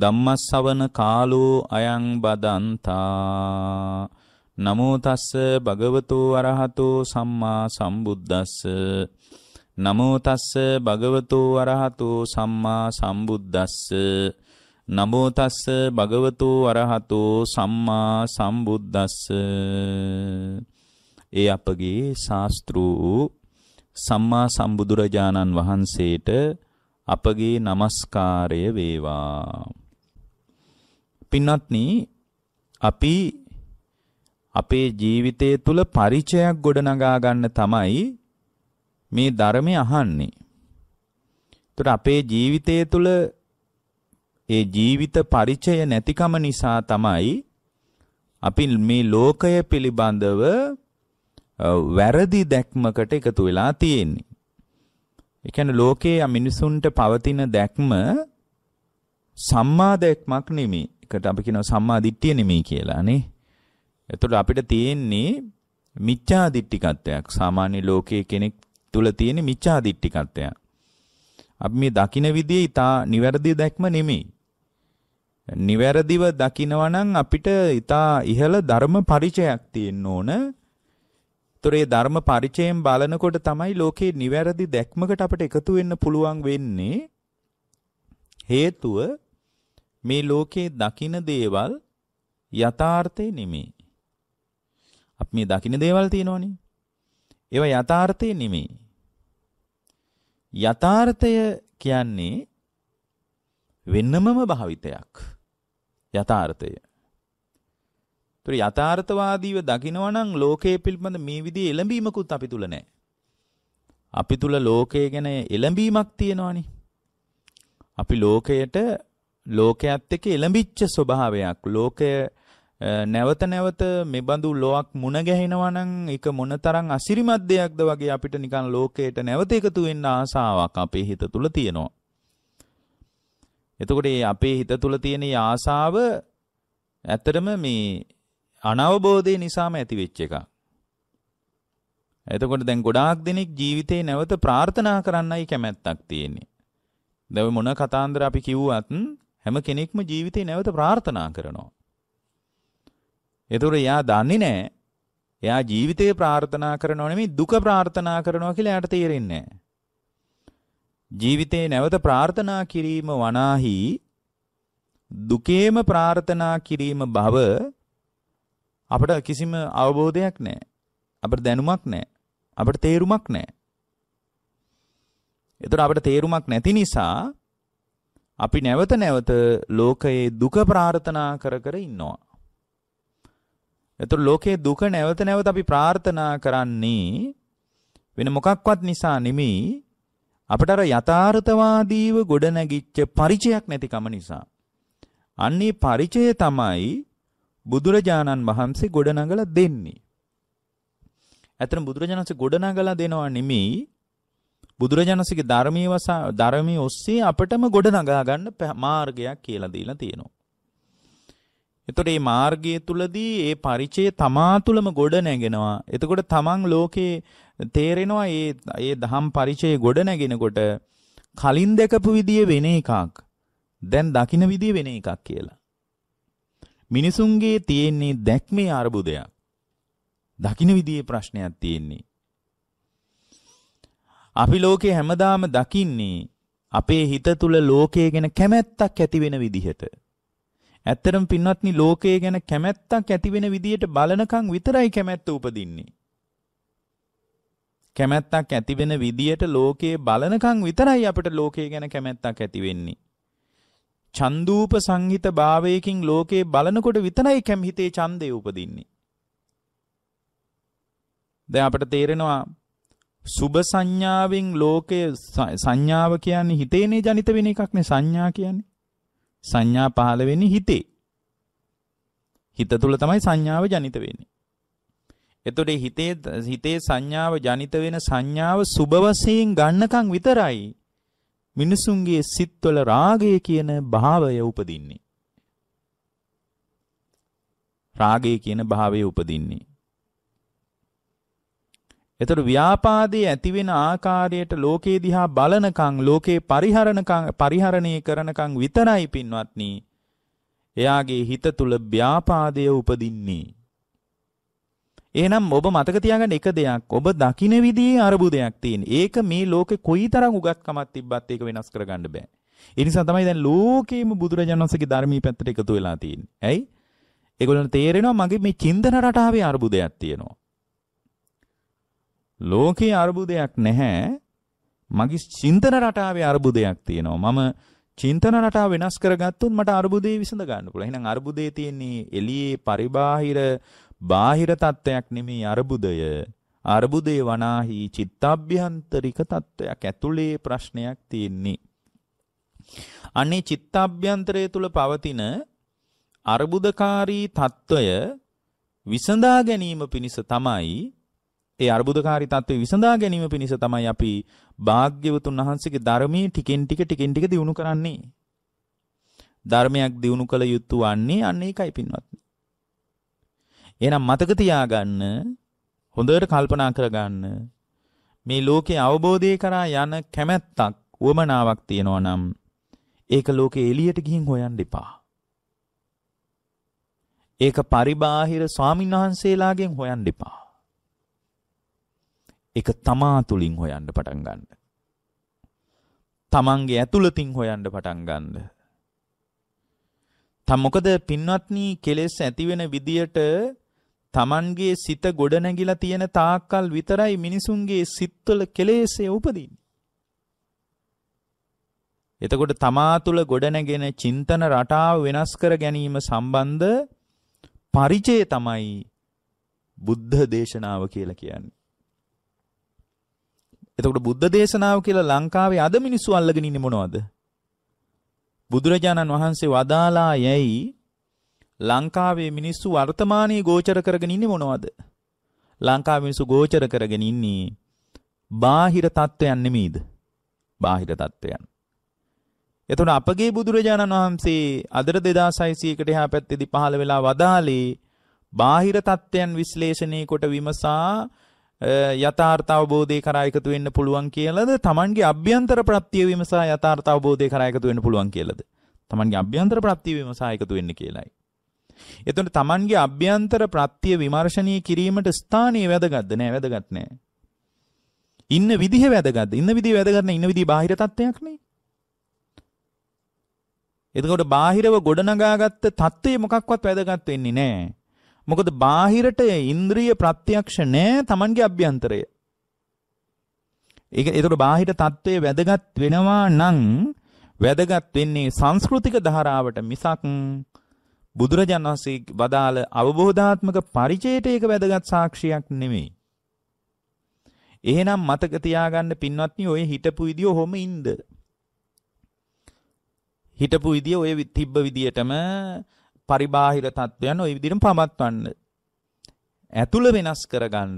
ධම්මස්සවන කාලෝ අයං බදන්තා නමෝ තස්ස භගවතු වරහතෝ සම්මා සම්බුද්දස්ස නමෝ තස්ස භගවතු වරහතෝ සම්මා සම්බුද්දස්ස නමෝ තස්ස භගවතු වරහතෝ සම්මා සම්බුද්දස්ස ඒ අපගේ ශාස්ත්‍රු සම්මා සම්බුදුරජාණන් වහන්සේට අපගේ নমස්කාරය වේවා පින්වත්නි අපි අපේ ජීවිතය තුළ පරිචයක් ගොඩනගා ගන්න තමයි මේ ධර්මය අහන්නේ. ඒතර අපේ ජීවිතය තුළ ඒ ජීවිත පරිචය නැතිකම නිසා තමයි අපි මේ ලෝකය පිළිබඳව වැරදි දැක්මකට එකතු වෙලා තියෙන්නේ. ඒ කියන්නේ ලෝකයේ මිනිසුන්ට පවතින දැක්ම සම්මා දැක්මක් නෙමෙයි. එකට අපි කියනවා සම්මා දිට්ඨිය නෙමෙයි කියලා නේ. එතකොට අපිට තියෙන්නේ මිච්ඡා දිට්ඨිකත්වයක්. සාමාන්‍ය ලෝකයේ කෙනෙක් තුල තියෙන මිච්ඡා දිට්ඨිකත්වයක්. අපි මේ දකින විදිය ඊටා නිවැරදි දැක්ම නෙමෙයි. නිවැරදිව දකිනවා නම් අපිට ඊටා ඉහළ ධර්ම පරිචයක් තියෙන්න ඕන. ඒතර ඒ ධර්ම පරිචයෙන් බලනකොට තමයි ලෝකේ නිවැරදි දැක්මකට අපිට එකතු වෙන්න පුළුවන් වෙන්නේ. හේතුව මේ ලෝකේ දකින දේවල් යථාර්ථේ නෙමෙයි. අපි මේ දකින දේවල් තියෙනවනේ. ඒවා යථාර්ථේ නෙමෙයි. යථාර්ථය කියන්නේ වෙන්නමම භාවිතයක්. යථාර්ථය. ඒතර යථාර්ථවාදීව දකිනවා නම් ලෝකයේ පිළිබඳ මේ විදිහේ එළඹීමකුත් අපි තුල නැහැ. අපි තුල ලෝකය ගැන එළඹීමක් තියෙනවනේ. අපි ලෝකයට ලෝකයේත් එක්ක එළඹිච්ච ස්වභාවයක් ලෝකය නැවත නැවත මෙබඳු ලොවක් මුණ ගැහෙනවා නම් ඒක මොනතරම් අසිරිමත් දෙයක්ද වගේ අපිට නිකන් ලෝකයට නැවත එකතු වෙන්න ආසාවක් අපේ හිත තුල තියෙනවා. එතකොට මේ අපේ හිත තුල තියෙන ආසාව ඇත්තටම මේ අනවබෝධය නිසාම ඇති වෙච්ච එකක්. එතකොට දැන් ගොඩාක් දෙනෙක් ජීවිතේ නැවත ප්‍රාර්ථනා කරන්නයි කැමැත්තක් තියෙන්නේ. දැන් මොන කතාන්දර අපි කිව්වත් හැම කෙනෙක්ම ජීවිතේ නැවත ප්‍රාර්ථනා කරනවා. ඒතොර එයා දන්නේ නැහැ. එයා ජීවිතේ ප්‍රාර්ථනා කරනව නෙමෙයි දුක ප්‍රාර්ථනා කරනවා කියලා එයාට තේරෙන්නේ නැහැ. ජීවිතේ නැවත ප්‍රාර්ථනා කිරීම වනාහි දුකේම ප්‍රාර්ථනා කිරීම බව අපට කිසිම අවබෝධයක් නැහැ. අපට දැනුමක් නැහැ. අපට තේරුමක් නැහැ. ඒතර අපට තේරුමක් නැති නිසා අපි නැවත නැවත ලෝකයේ දුක ප්‍රාර්ථනා කර කර ඉන්නවා. එතකොට ලෝකයේ දුක නැවත නැවත අපි ප්‍රාර්ථනා කරන්නේ වෙන මොකක්වත් නිසා නෙමෙයි අපිට අර යථාර්ථවාදීව ගොඩනැගිච්ච ಪರಿචයක් නැතිකම නිසා. අන්නේ ಪರಿචය තමයි බුදුරජාණන් වහන්සේ ගොඩනගලා දෙන්නේ. ඇත්තට බුදුරජාණන්සේ ගොඩනගලා දෙනවා නෙමෙයි බුදුරජාණන්සේගේ ධර්මයේ වසා ධර්මයේ ඔස්සේ අපිටම ගොඩ නගා ගන්න මාර්ගයක් කියලා දීලා තියෙනවා. එතකොට මේ මාර්ගය තුලදී මේ ಪರಿಚය තමා තුලම ගොඩ නැගෙනවා. එතකොට තමන් ලෝකේ තේරෙනවා මේ මේ දහම් ಪರಿಚය ගොඩ නැගෙනකොට කලින් දැකපු විදිය වෙන එකක්. දැන් දකින විදිය වෙන එකක් කියලා. මිනිසුන්ගේ තියෙන්නේ දැක්මේ අරුබුදයක්. දකින විදියේ ප්‍රශ්නයක් තියෙන්නේ. අපි ලෝකේ හැමදාම දකින්නේ අපේ හිත තුල ලෝකය ගැන කැමැත්තක් ඇති වෙන විදිහට. ඇත්තටම පින්වත්නි ලෝකය ගැන කැමැත්තක් ඇති වෙන විදිහට බලනකම් විතරයි කැමැත්ත උපදින්නේ. කැමැත්තක් ඇති වෙන විදිහට ලෝකයේ බලනකම් විතරයි අපිට ලෝකය ගැන කැමැත්තක් ඇති වෙන්නේ. චන්දූප සංහිත භාවයකින් ලෝකේ බලනකොට විතරයි කැම හිතේ ඡන්දය උපදින්නේ. දැන් අපට තේරෙනවා සුභ සංඥාවෙන් ලෝකය සංඥාව කියන්නේ හිතේනේ ජනිත වෙන එකක් නේ සංඥා කියන්නේ. සංඥා පහළ වෙන්නේ හිතේ. හිත තුළ තමයි සංඥාව ජනිත වෙන්නේ. එතකොට හිතේ හිතේ සංඥාව ජනිත වෙන සංඥාව සුභ වශයෙන් ගන්නකම් විතරයි මිනිසුන්ගේ සිත්වල රාගය කියන භාවය උපදින්නේ. රාගය කියන භාවය උපදින්නේ. එතකොට ව්‍යාපාදයේ ඇතිවෙන ආකාරයට ලෝකේ දිහා බලනකම් ලෝකේ පරිහරණකම් පරිහරණය කරනකම් විතරයි පින්වත්නි එයාගේ හිත තුල ව්‍යාපාදය උපදින්නේ එහෙනම් ඔබ මතක තියාගන්න එක දෙයක් ඔබ දකින විදිහේ අරුබුදයක් තියෙන. ඒක මේ ලෝකේ කොයිතරම් උගත්කමක් තිබ්බත් ඒක වෙනස් කරගන්න බෑ. ඒ නිසා තමයි දැන් ලෝකෙම බුදුරජාණන් වහන්සේගේ ධර්මී පැත්තට එකතු වෙලා තියෙන්නේ. ඇයි? ඒගොල්ලන් තේරෙනවා මගේ මේ චින්තන රටාවේ අරුබුදයක් තියෙනවා. ලෝකේ අරුබුදයක් නැහැ. මගේ චින්තන රටාවේ අරුබුදයක් තියෙනවා. මම චින්තන රටාව වෙනස් කරගත්තොත් මට අරුබුදේ විසඳ ගන්න පුළුවන්. එහෙනම් අරුබුදේ තියෙන්නේ එළියේ පරිබාහිර බාහිර තත්ත්වයක් නෙමේ අරුබුදය. අරුබුදේ වනාහි චිත්තාභ්‍යන්තරික තත්ත්වයක් ඇතුලේ ප්‍රශ්නයක් තියෙන්නේ. අනේ චිත්තාභ්‍යන්තරය තුල පවතින අරුබුදකාරී තත්ත්වය විසඳා ගැනීම පිණිස තමයි ඒ අර්බුදකාරී තත්ත්වය විසඳා ගැනීම පිණිස තමයි අපි භාග්‍යවතුන් වහන්සේගේ ධර්මයේ ටිකෙන් ටික ටිකෙන් ටික දියුණු කරන්නේ. ධර්මයක් දියුණු කළ යුතු වන්නේ අන්න ඒකයි පින්වත්නි. එහෙනම් මතක තියාගන්න හොඳට කල්පනා කරගන්න මේ ලෝකේ අවබෝධය කරා යන කැමැත්තක් උවමනාවක් තියෙනවා නම් ඒක ලෝකේ එළියට ගිහින් හොයන්න එපා. ඒක පරිබාහිර ස්වාමින්වහන්සේලාගෙන් හොයන්න එපා. ඒක තමා තුලින් හොයන්න පටන් ගන්න. තමන්ගේ ඇතුළතින් හොයන්න පටන් ගන්න. තම මොකද පින්වත්නි කෙලෙස් ඇති වෙන විදියට තමන්ගේ සිත ගොඩ නැගිලා තියෙන තාක්කල් විතරයි මිනිසුන්ගේ සිත්වල කෙලෙස්ය උපදින්නේ. එතකොට තමා තුළ ගොඩනැගෙන චින්තන රටාව වෙනස් කර ගැනීම සම්බන්ධ පරිචය තමයි බුද්ධ දේශනාව කියලා කියන්නේ. එතකොට බුද්ධ දේශනාව කියලා ලංකාවේ අද මිනිස්සු අල්ලගෙන ඉන්නේ මොනවද? බුදුරජාණන් වහන්සේ වදාලා යැයි ලංකාවේ මිනිස්සු වර්තමානයේ ගෝචර කරගෙන ඉන්නේ මොනවද? ලංකාවේ මිනිස්සු ගෝචර කරගෙන ඉන්නේ බාහිර தত্ত্বයන් නෙමෙයිද? බාහිර தত্ত্বයන්. එතන අපගේ බුදුරජාණන් වහන්සේ අදර 2600කට එහා පැත්තේදී පහළ වෙලා වදාළේ බාහිර தත්ත්වයන් විශ්ලේෂණය කොට විමසා යථාර්ථ අවබෝධය කරා එකතු වෙන්න පුළුවන් කියලාද තමන්ගේ අභ්‍යන්තර ප්‍රත්‍ය විමසා යථාර්ථ අවබෝධය කරා එකතු වෙන්න පුළුවන් කියලාද තමන්ගේ අභ්‍යන්තර ප්‍රත්‍ය විමසා එකතු වෙන්න කියලායි එතකොට තමන්ගේ අභ්‍යන්තර ප්‍රත්‍ය විමර්ශනය කිරීමට ස්ථානීය වැදගත්ද නෑ වැදගත් නෑ ඉන්න විදිහ වැදගත්ද ඉන්න විදිහ වැදගත් නෑ ඉන්න විදිහ බාහිර තත්ත්වයක් නේ එතකොට බාහිරව ගොඩනගාගත්ත தත්ත්වය මොකක්වත් වැදගත් වෙන්නේ නෑ මොකද බාහිරට ඉන්ද්‍රිය ප්‍රත්‍යක්ෂ නෑ Tamanගේ අභ්‍යන්තරය. ඒක ඒතකොට බාහිර தત્ත්වය වැදගත් වෙනවා නම් වැදගත් වෙන්නේ සංස්කෘතික ධාරාවට මිසක් බුදුරජාණන් වහන්සේ වදාළ අවබෝධාත්මක පරිචයට ඒක වැදගත් සාක්ෂියක් නෙමෙයි. එහෙනම් මතක තියාගන්න පින්වත්නි ඔය හිටපු විදිය ඔහොම ඉන්න. හිටපු විදිය ඔය තිබ්බ විදියටම පරිබාහිර තත්ත්වයන් ওই විදිහටම පවත්වන්න. ඇතුළ වෙනස් කරගන්න.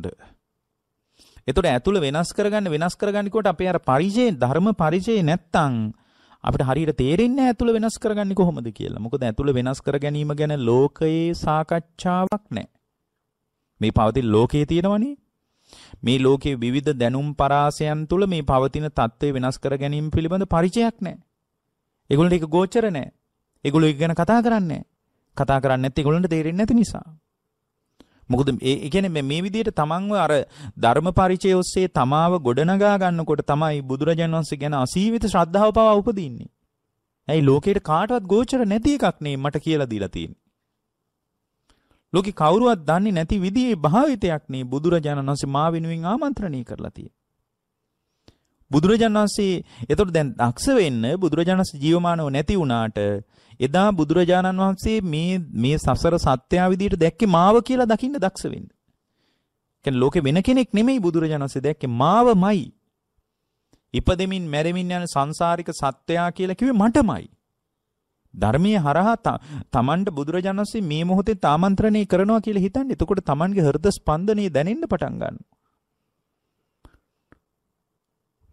එතකොට ඇතුළ වෙනස් කරගන්න වෙනස් කරගන්න කිව්වට අපේ අර පරිජේ ධර්ම පරිජේ නැත්තම් අපිට හරියට තේරෙන්නේ නැහැ ඇතුළ වෙනස් කරගන්නේ කොහොමද කියලා. මොකද ඇතුළ වෙනස් කර ගැනීම ගැන ලෝකයේ සාකච්ඡාවක් නැහැ. මේ පවතින ලෝකයේ තියෙනවනේ. මේ ලෝකයේ විවිධ දැනුම් පරාසයන් තුළ මේ පවතින தત્ත්වය වෙනස් කර ගැනීම පිළිබඳ පරිචයක් නැහැ. ඒගොල්ලන්ට ඒක ගෝචර නැහැ. ඒගොල්ලෝ ඒක ගැන කතා කරන්නේ නැහැ. කතා කරන්නේ නැත්නම් ඒගොල්ලන්ට තේරෙන්නේ නැති නිසා. මොකද ඒ කියන්නේ මේ විදිහට තමන්ව අර ධර්ම පරිචය ඔස්සේ තමාව ගොඩනගා ගන්නකොට තමයි බුදුරජාණන් වහන්සේ ගැන අසීමිත ශ්‍රද්ධාව පවා උපදින්නේ. ඇයි ලෝකේට කාටවත් ගෝචර නැති එකක් නේ මට කියලා දීලා තියෙන්නේ. ලෝකෙ කවුරුවත් දන්නේ නැති විදිහේ භාවිතයක් නේ බුදුරජාණන් වහන්සේ මා වෙනුවෙන් ආමන්ත්‍රණය කරලා තියෙන්නේ. බුදුරජාණන් වහන්සේ එතකොට දැන් දක්ෂ වෙන්න බුදුරජාණන් වහන්සේ ජීවමානව නැති වුණාට එදා බුදුරජාණන් වහන්සේ මේ මේ සසර සත්‍ය විදියට දැක්කේ මාව කියලා දකින්න දක්ෂ වෙන්න. කියන්නේ ලෝකෙ වෙන කෙනෙක් නෙමෙයි බුදුරජාණන් වහන්සේ දැක්කේ මාවමයි. ඉපදෙමින් මැරෙමින් යන සංසාරික සත්‍යයා කියලා කිව්වේ මටමයි. ධර්මයේ හරහා තමන්ට බුදුරජාණන් වහන්සේ මේ මොහොතේ තාමන්ත්‍රණය කරනවා කියලා හිතන්නේ. එතකොට තමන්ගේ හෘද ස්පන්දනය දැනෙන්න පටන් ගන්නවා.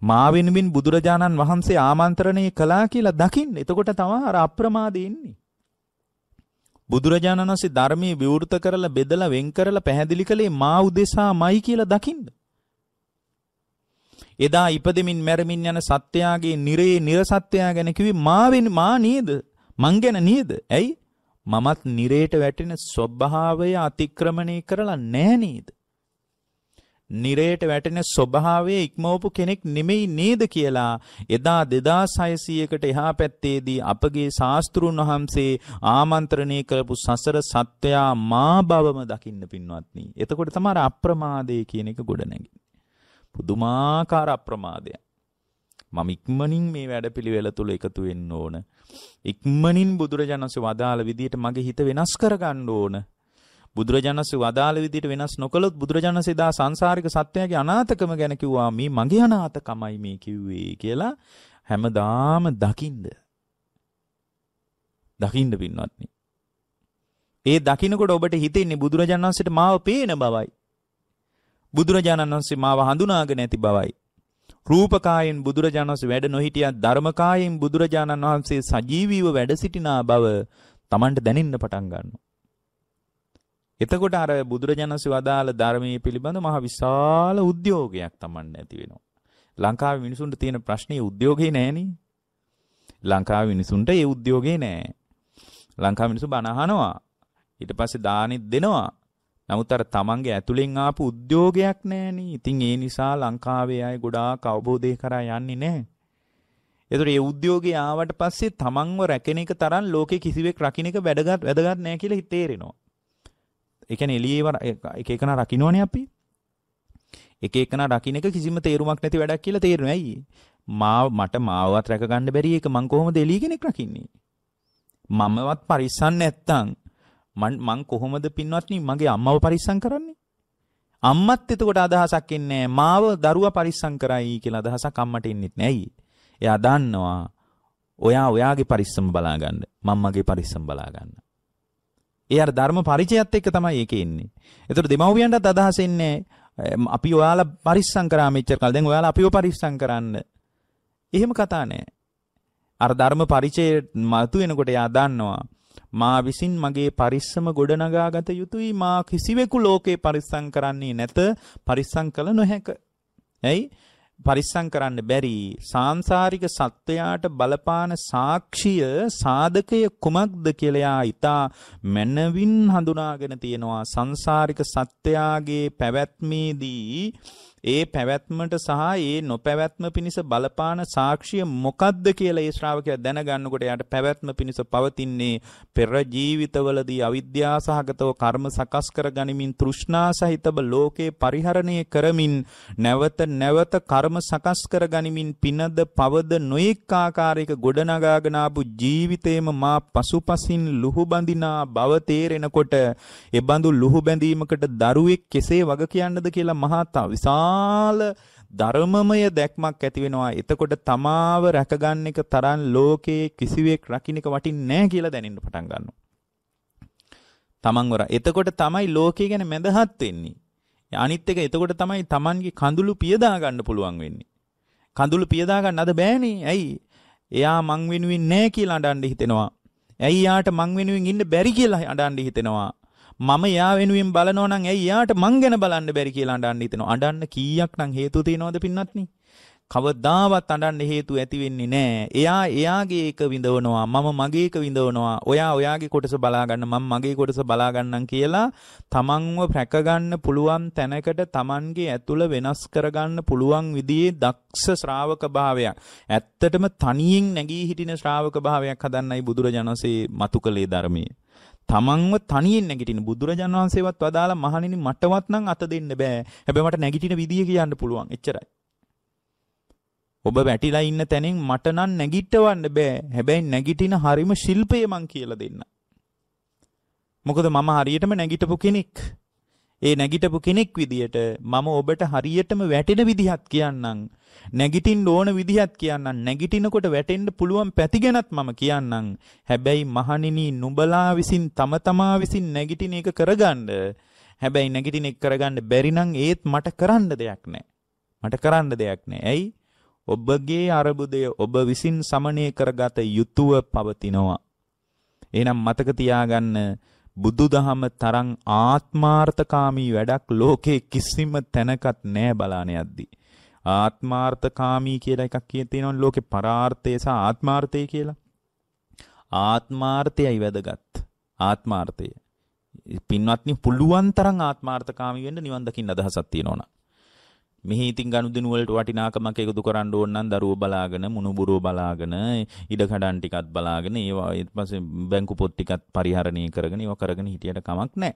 මා වෙනුවෙන් බුදුරජාණන් වහන්සේ ආමන්ත්‍රණය කළා කියලා දකින්න. එතකොට තමයි අර අප්‍රමාදේ ඉන්නේ. බුදුරජාණන් වහන්සේ ධර්මයේ විවෘත කරලා බෙදලා වෙන් කරලා පැහැදිලි කළේ මා උදෙසාමයි කියලා දකින්න. එදා ඉපදෙමින් මැරෙමින් යන සත්‍යයාගේ නිරේ නිර්සත්‍යයා ගැන කිව්වේ මා වෙන මා නේද? මං ගැන නේද? ඇයි? මමත් නිරේට වැටෙන ස්වභාවය අතික්‍රමණය කරලා නැහැ නේද? නිරයට වැටෙන ස්වභාවය ඉක්මවපු කෙනෙක් නෙමෙයි නේද කියලා එදා 2600කට එහා පැත්තේදී අපගේ ශාස්ත්‍රුන් වහන්සේ ආමන්ත්‍රණය කරපු සසර සත්වයා මා බවම දකින්න පින්වත්නි. එතකොට තමයි අප්‍රමාදය කියන එක ගොඩ නැගෙන්නේ. පුදුමාකාර අප්‍රමාදයක්. මම ඉක්මනින් මේ වැඩපිළිවෙල තුල එකතු වෙන්න ඕන. ඉක්මනින් බුදුරජාණන්සේ වදාළ විදියට මගේ හිත වෙනස් කරගන්න ඕන. බුදුරජාණන්සේ වදාළ විදිහට වෙනස් නොකළොත් බුදුරජාණන්සේ දා සංසාරික සත්‍යයේ අනාථකම ගැන කිව්වා මේ මගේ අනාථකමයි මේ කිව්වේ කියලා හැමදාම දකින්ද දකින්න පින්වත්නි ඒ දකින්නකොට ඔබට හිතෙන්නේ බුදුරජාණන් වහන්සේට මාව පේන බවයි බුදුරජාණන් වහන්සේ මාව හඳුනාගෙන ඇති බවයි රූපකායෙන් බුදුරජාණන් වහන්සේ වැඩ නොහිටියත් ධර්මකායෙන් බුදුරජාණන් වහන්සේ සජීවීව වැඩ සිටිනා බව Tamanට දැනෙන්න පටන් ගන්නවා එතකොට අර බුදුරජාණන්සේ වදාළ ධර්මයේ පිළිබඳ මහ විශාල උද්‍යෝගයක් Taman ඇති වෙනවා. ලංකාවේ මිනිසුන්ට තියෙන ප්‍රශ්නේ උද්‍යෝගේ නෑනේ. ලංකාවේ මිනිසුන්ට ඒ උද්‍යෝගේ නෑ. ලංකාවේ මිනිස්සු බණ අහනවා. ඊට පස්සේ දානෙත් දෙනවා. නමුත් අර Tamanගේ ඇතුලෙන් ආපු උද්‍යෝගයක් නෑනේ. ඉතින් ඒ නිසා ලංකාවේ අය ගොඩාක් අවබෝධය කරා යන්නේ නෑ. ඒතර ඒ උද්‍යෝගේ ආවට පස්සේ Tamanව රැකෙන එක තරම් ලෝකේ කිසිවෙක් රකින්න එක වැඩගත් වැඩගත් නෑ කියලා හිතේරෙනවා. ඒ කියන්නේ එළියේ එක එකන රකින්නෝනේ අපි. එක එකන රකින්න එක කිසිම තේරුමක් නැති වැඩක් කියලා තේරෙනවා. ඇයි? මා මට මාවවත් රැක ගන්න බැරි එක මං කොහොමද එළිය කෙනෙක් රකින්නේ? මමවත් පරිස්සම් නැත්තම් මං මං කොහොමද පින්වත්නි මගේ අම්මව පරිස්සම් කරන්නේ? අම්මත් එතකොට අදහසක් එන්නේ මාව දරුවා පරිස්සම් කරයි කියලා අදහසක් අම්මට එන්නෙත් නෑ. එයා දන්නවා ඔයා ඔයාගේ පරිස්සම බලා ගන්න. මම්මගේ පරිස්සම බලා ගන්න. ඒ අර ධර්ම පරිචයත් එක්ක තමයි ඒකේ ඉන්නේ. ඒතර දෙමව්පියන්ටත් අදහස ඉන්නේ අපි ඔයාලා පරිස්සම් කරා මෙච්චර කල් දැන් ඔයාලා අපිව පරිස්සම් කරන්න. එහෙම කතා නෑ. අර ධර්ම පරිචය මතු වෙනකොට එයා දන්නවා මා විසින් මගේ පරිස්සම ගොඩනගා ගත යුතුයි මා කිසිවෙකු ලෝකේ පරිස්සම් කරන්නේ නැත පරිස්සම් කළ නොහැක. ඇයි? පරිස්සම් කරන්න බැරි සාංශාරික සත්වයාට බලපාන සාක්ෂිය සාධකය කුමක්ද කියලා ඊතා මනවින් හඳුනාගෙන තියෙනවා සංසාරික සත්වයාගේ පැවැත්මේදී ඒ පැවැත්මට සහ ඒ නොපැවැත්ම පිණිස බලපාන සාක්ෂිය මොකද්ද කියලා ඒ ශ්‍රාවකයා දැනගන්නකොට යාට පැවැත්ම පිණිස පවතින්නේ පෙර ජීවිතවලදී අවිද්‍යාසහගතව කර්ම සකස් කර ගනිමින් තෘෂ්ණා සහිතව ලෝකේ පරිහරණය කරමින් නැවත නැවත කර්ම සකස් කර ගනිමින් පිනද පවද නොඑක් ආකාරයක ගොඩනගාගෙන ආපු ජීවිතේම මා පසුපසින් ලුහු බඳිනා බව තේරෙනකොට ඒ බඳු ලුහු බැඳීමකට දරුවෙක් කෙසේ වග කියන්නද කියලා මහතා විශාල විශාල ධර්මමය දැක්මක් ඇති වෙනවා. එතකොට තමාව රැකගන්න එක තරම් ලෝකයේ කිසිවෙක් රකින්න එක වටින්නේ නැහැ කියලා දැනෙන්න පටන් ගන්නවා. තමන්ව එතකොට තමයි ලෝකය ගැන මැදහත් වෙන්නේ. අනිත් එක එතකොට තමයි Tamanගේ කඳුළු පියදා ගන්න පුළුවන් වෙන්නේ. කඳුළු පියදා ගන්න අද බෑනේ. ඇයි? එයා මං වෙනුවෙන් නැහැ කියලා අඬන්න හිතෙනවා. ඇයි යාට මං වෙනුවෙන් ඉන්න බැරි කියලා අඬන්න හිතෙනවා. මම යා වෙනුවෙන් බලනවා නම් ඇයි යාට මං ගැන බලන්න බැරි කියලා අඬන්න හිතෙනවා. අඬන්න කීයක් නම් හේතු තියනවද පින්නත්නේ? කවදාවත් අඩන්න හේතු ඇති වෙන්නේ නෑ. එයා එයාගේ එක විඳවනවා. මම මගේ එක විඳවනවා. ඔයා ඔයාගේ කොටස බලාගන්න මම මගේ කොටස බලාගන්නම් කියලා තමන්ව රැකගන්න පුළුවන් තැනකට තමන්ගේ ඇතුළ වෙනස් කරගන්න පුළුවන් විදිහේ දක්ෂ ශ්‍රාවක භාවයක්. ඇත්තටම තනියෙන් නැගී හිටින ශ්‍රාවක භාවයක් හදන්නයි බුදුරජාණන්සේ මතු කළේ ධර්මයේ. තමන්ව තනියෙන් නැගිටින බුදුරජාණන් වහන්සේවත් වදාලා මහණෙනි මටවත් නම් අත දෙන්න බෑ. හැබැයි මට නැගිටින විදිය කියන්න පුළුවන්. එච්චරයි. ඔබ වැටිලා ඉන්න තැනින් මට නම් නැගිටවන්න බෑ. හැබැයි නැගිටින හරිම ශිල්පය මං කියලා දෙන්න. මොකද මම හරියටම නැගිටපු කෙනෙක්. ඒ නැගිටපු කෙනෙක් විදියට මම ඔබට හරියටම වැටෙන විදිහත් කියන්නම්. නැගිටින්න ඕන විදිහත් කියන්නම්. නැගිටිනකොට වැටෙන්න පුළුවන් පැති ගැනත් මම කියන්නම්. හැබැයි මහණෙනි නුඹලා විසින් තම තමා විසින් නැගිටින එක කරගන්න. හැබැයි නැගිටින එක කරගන්න බැරි නම් ඒත් මට කරන්න දෙයක් නැහැ. මට කරන්න දෙයක් නැහැ. ඇයි? ඔබගේ අරබුදය ඔබ විසින් සමනය කරගත යුතුව පවතිනවා. එහෙනම් මතක තියාගන්න බුදුදහම තරම් ආත්මාර්ථකාමී වැඩක් ලෝකේ කිසිම තැනකත් නෑ බලාන යද්දී. ආත්මාර්ථකාමී කියලා එකක් කිය තියෙනවා ලෝකේ පරාර්ථය සහ ආත්මාර්ථය කියලා. ආත්මාර්ථයයි වැදගත්. ආත්මාර්ථය. පින්වත්නි පුළුවන් තරම් ආත්මාර්ථකාමී වෙන්න නිවන් දකින්න අදහසක් තියෙනවා. මෙහි ඉතින් ගනුදෙනු වලට වටිනාකමක් එකතු කරන්න ඕන නම් දරුවෝ බලාගෙන මුණුබුරෝ බලාගෙන ඉඩකඩම් ටිකත් බලාගෙන ඒවා ඊට පස්සේ බැංකු පොත් ටිකත් පරිහරණය කරගෙන ඒවා කරගෙන හිටියට කමක් නැහැ.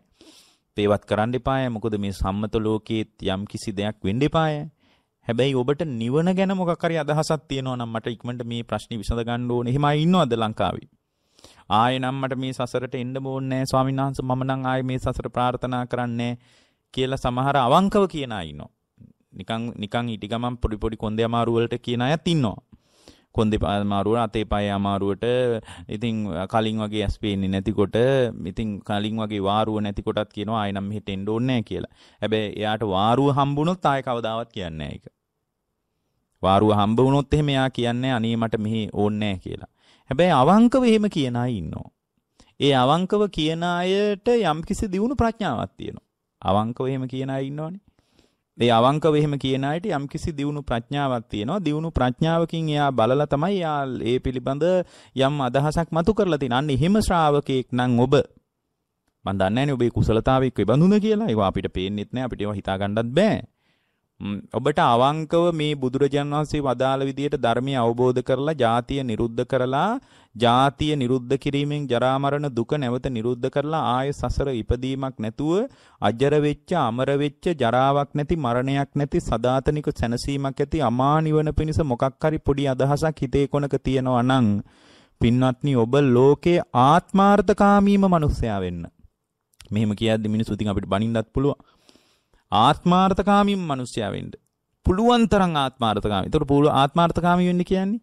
ඒවත් කරන්න එපාය. මොකද මේ සම්මත ලෝකයේත් යම් කිසි දෙයක් වෙන්න එපාය. හැබැයි ඔබට නිවන ගැන මොකක් හරි අදහසක් තියෙනවා නම් මට ඉක්මනට මේ ප්‍රශ්නේ විසඳ ගන්න ඕනේ. එහෙමයි ඉන්නවද ලංකාවේ? ආයෙ නම් මට මේ සසරට එන්න ඕනේ නැහැ ස්වාමීන් වහන්සේ. මම නම් ආයෙ මේ සසර ප්‍රාර්ථනා කරන්නේ කියලා සමහර අවංකව කියන අය ඉන්නවා. නිකං නිකං ඉටි ගමන් පොඩි පොඩි කොන්දේ අමාරුවලට කියන අයත් ඉන්නවා. කොන්දේ අමාරුවට අතේ පය අමාරුවට ඉතින් කලින් වගේ ඇස් පේන්නේ නැතිකොට ඉතින් කලින් වගේ වාරුව නැතිකොටත් කියනවා ආයෙ නම් මෙහෙට එන්න ඕනේ නැහැ කියලා. හැබැයි එයාට වාරුව හම්බුනොත් ආයෙ කවදාවත් කියන්නේ නැහැ ඒක. වාරුව හම්බ වුණොත් එහෙම එයා කියන්නේ අනේ මට මෙහි ඕනේ කියලා. හැබැයි අවංකව එහෙම කියන අය ඉන්නවා. ඒ අවංකව කියන අයට යම්කිසි දියුණු ප්‍රඥාවක් තියෙනවා. අවංකව එහෙම කියන අය ඉන්නවනේ. ඒ අවංකව එහෙම කියන අයට යම්කිසි දියුණු ප්‍රඥාවක් තියෙනවා. දියුණු ප්‍රඥාවකින් එයා බලලා තමයි යා ඒ පිළිබඳ යම් අදහසක් මතු කරලා තියෙන. අන්න එහෙම ශ්‍රාවකෙක් නම් ඔබ මන් දන්නේ නැහැ ඔබේ කුසලතාවයක විබඳුන කියලා. ඒවා අපිට පේන්නෙත් නැහැ. අපිට ඒවා හිතා ගන්නත් බෑ. ඔබට අවංකව මේ බුදුරජාන් වහන්සේ වදාළ විදියට ධර්මය අවබෝධ කරලා ජාතිය නිරුද්ධ කරලා ජාතිය නිරුද්ධ කිරීමෙන් ජරා මරණ දුක නැවත නිරුද්ධ කරලා ආය සසර ඉපදීමක් නැතුව අජර වෙච්ච අමර වෙච්ච ජරාවක් නැති මරණයක් නැති සදාතනික සැනසීමක් ඇති අමා නිවන පිණිස මොකක් හරි පොඩි අදහසක් හිතේ කොනක තියනවා නම් පින්වත්නි ඔබ ලෝකේ ආත්මාර්ථකාමීම මිනිසයා වෙන්න. මෙහෙම කියද්දි මිනිස්සු ඉතින් අපිට බනින්නත් පුළුවන්. ආත්මාර්ථකාමීම මිනිසයා වෙන්න. පුළුවන් තරම් ආත්මාර්ථකාමී. ඒතකොට පුළු ආත්මාර්ථකාමී වෙන්න කියන්නේ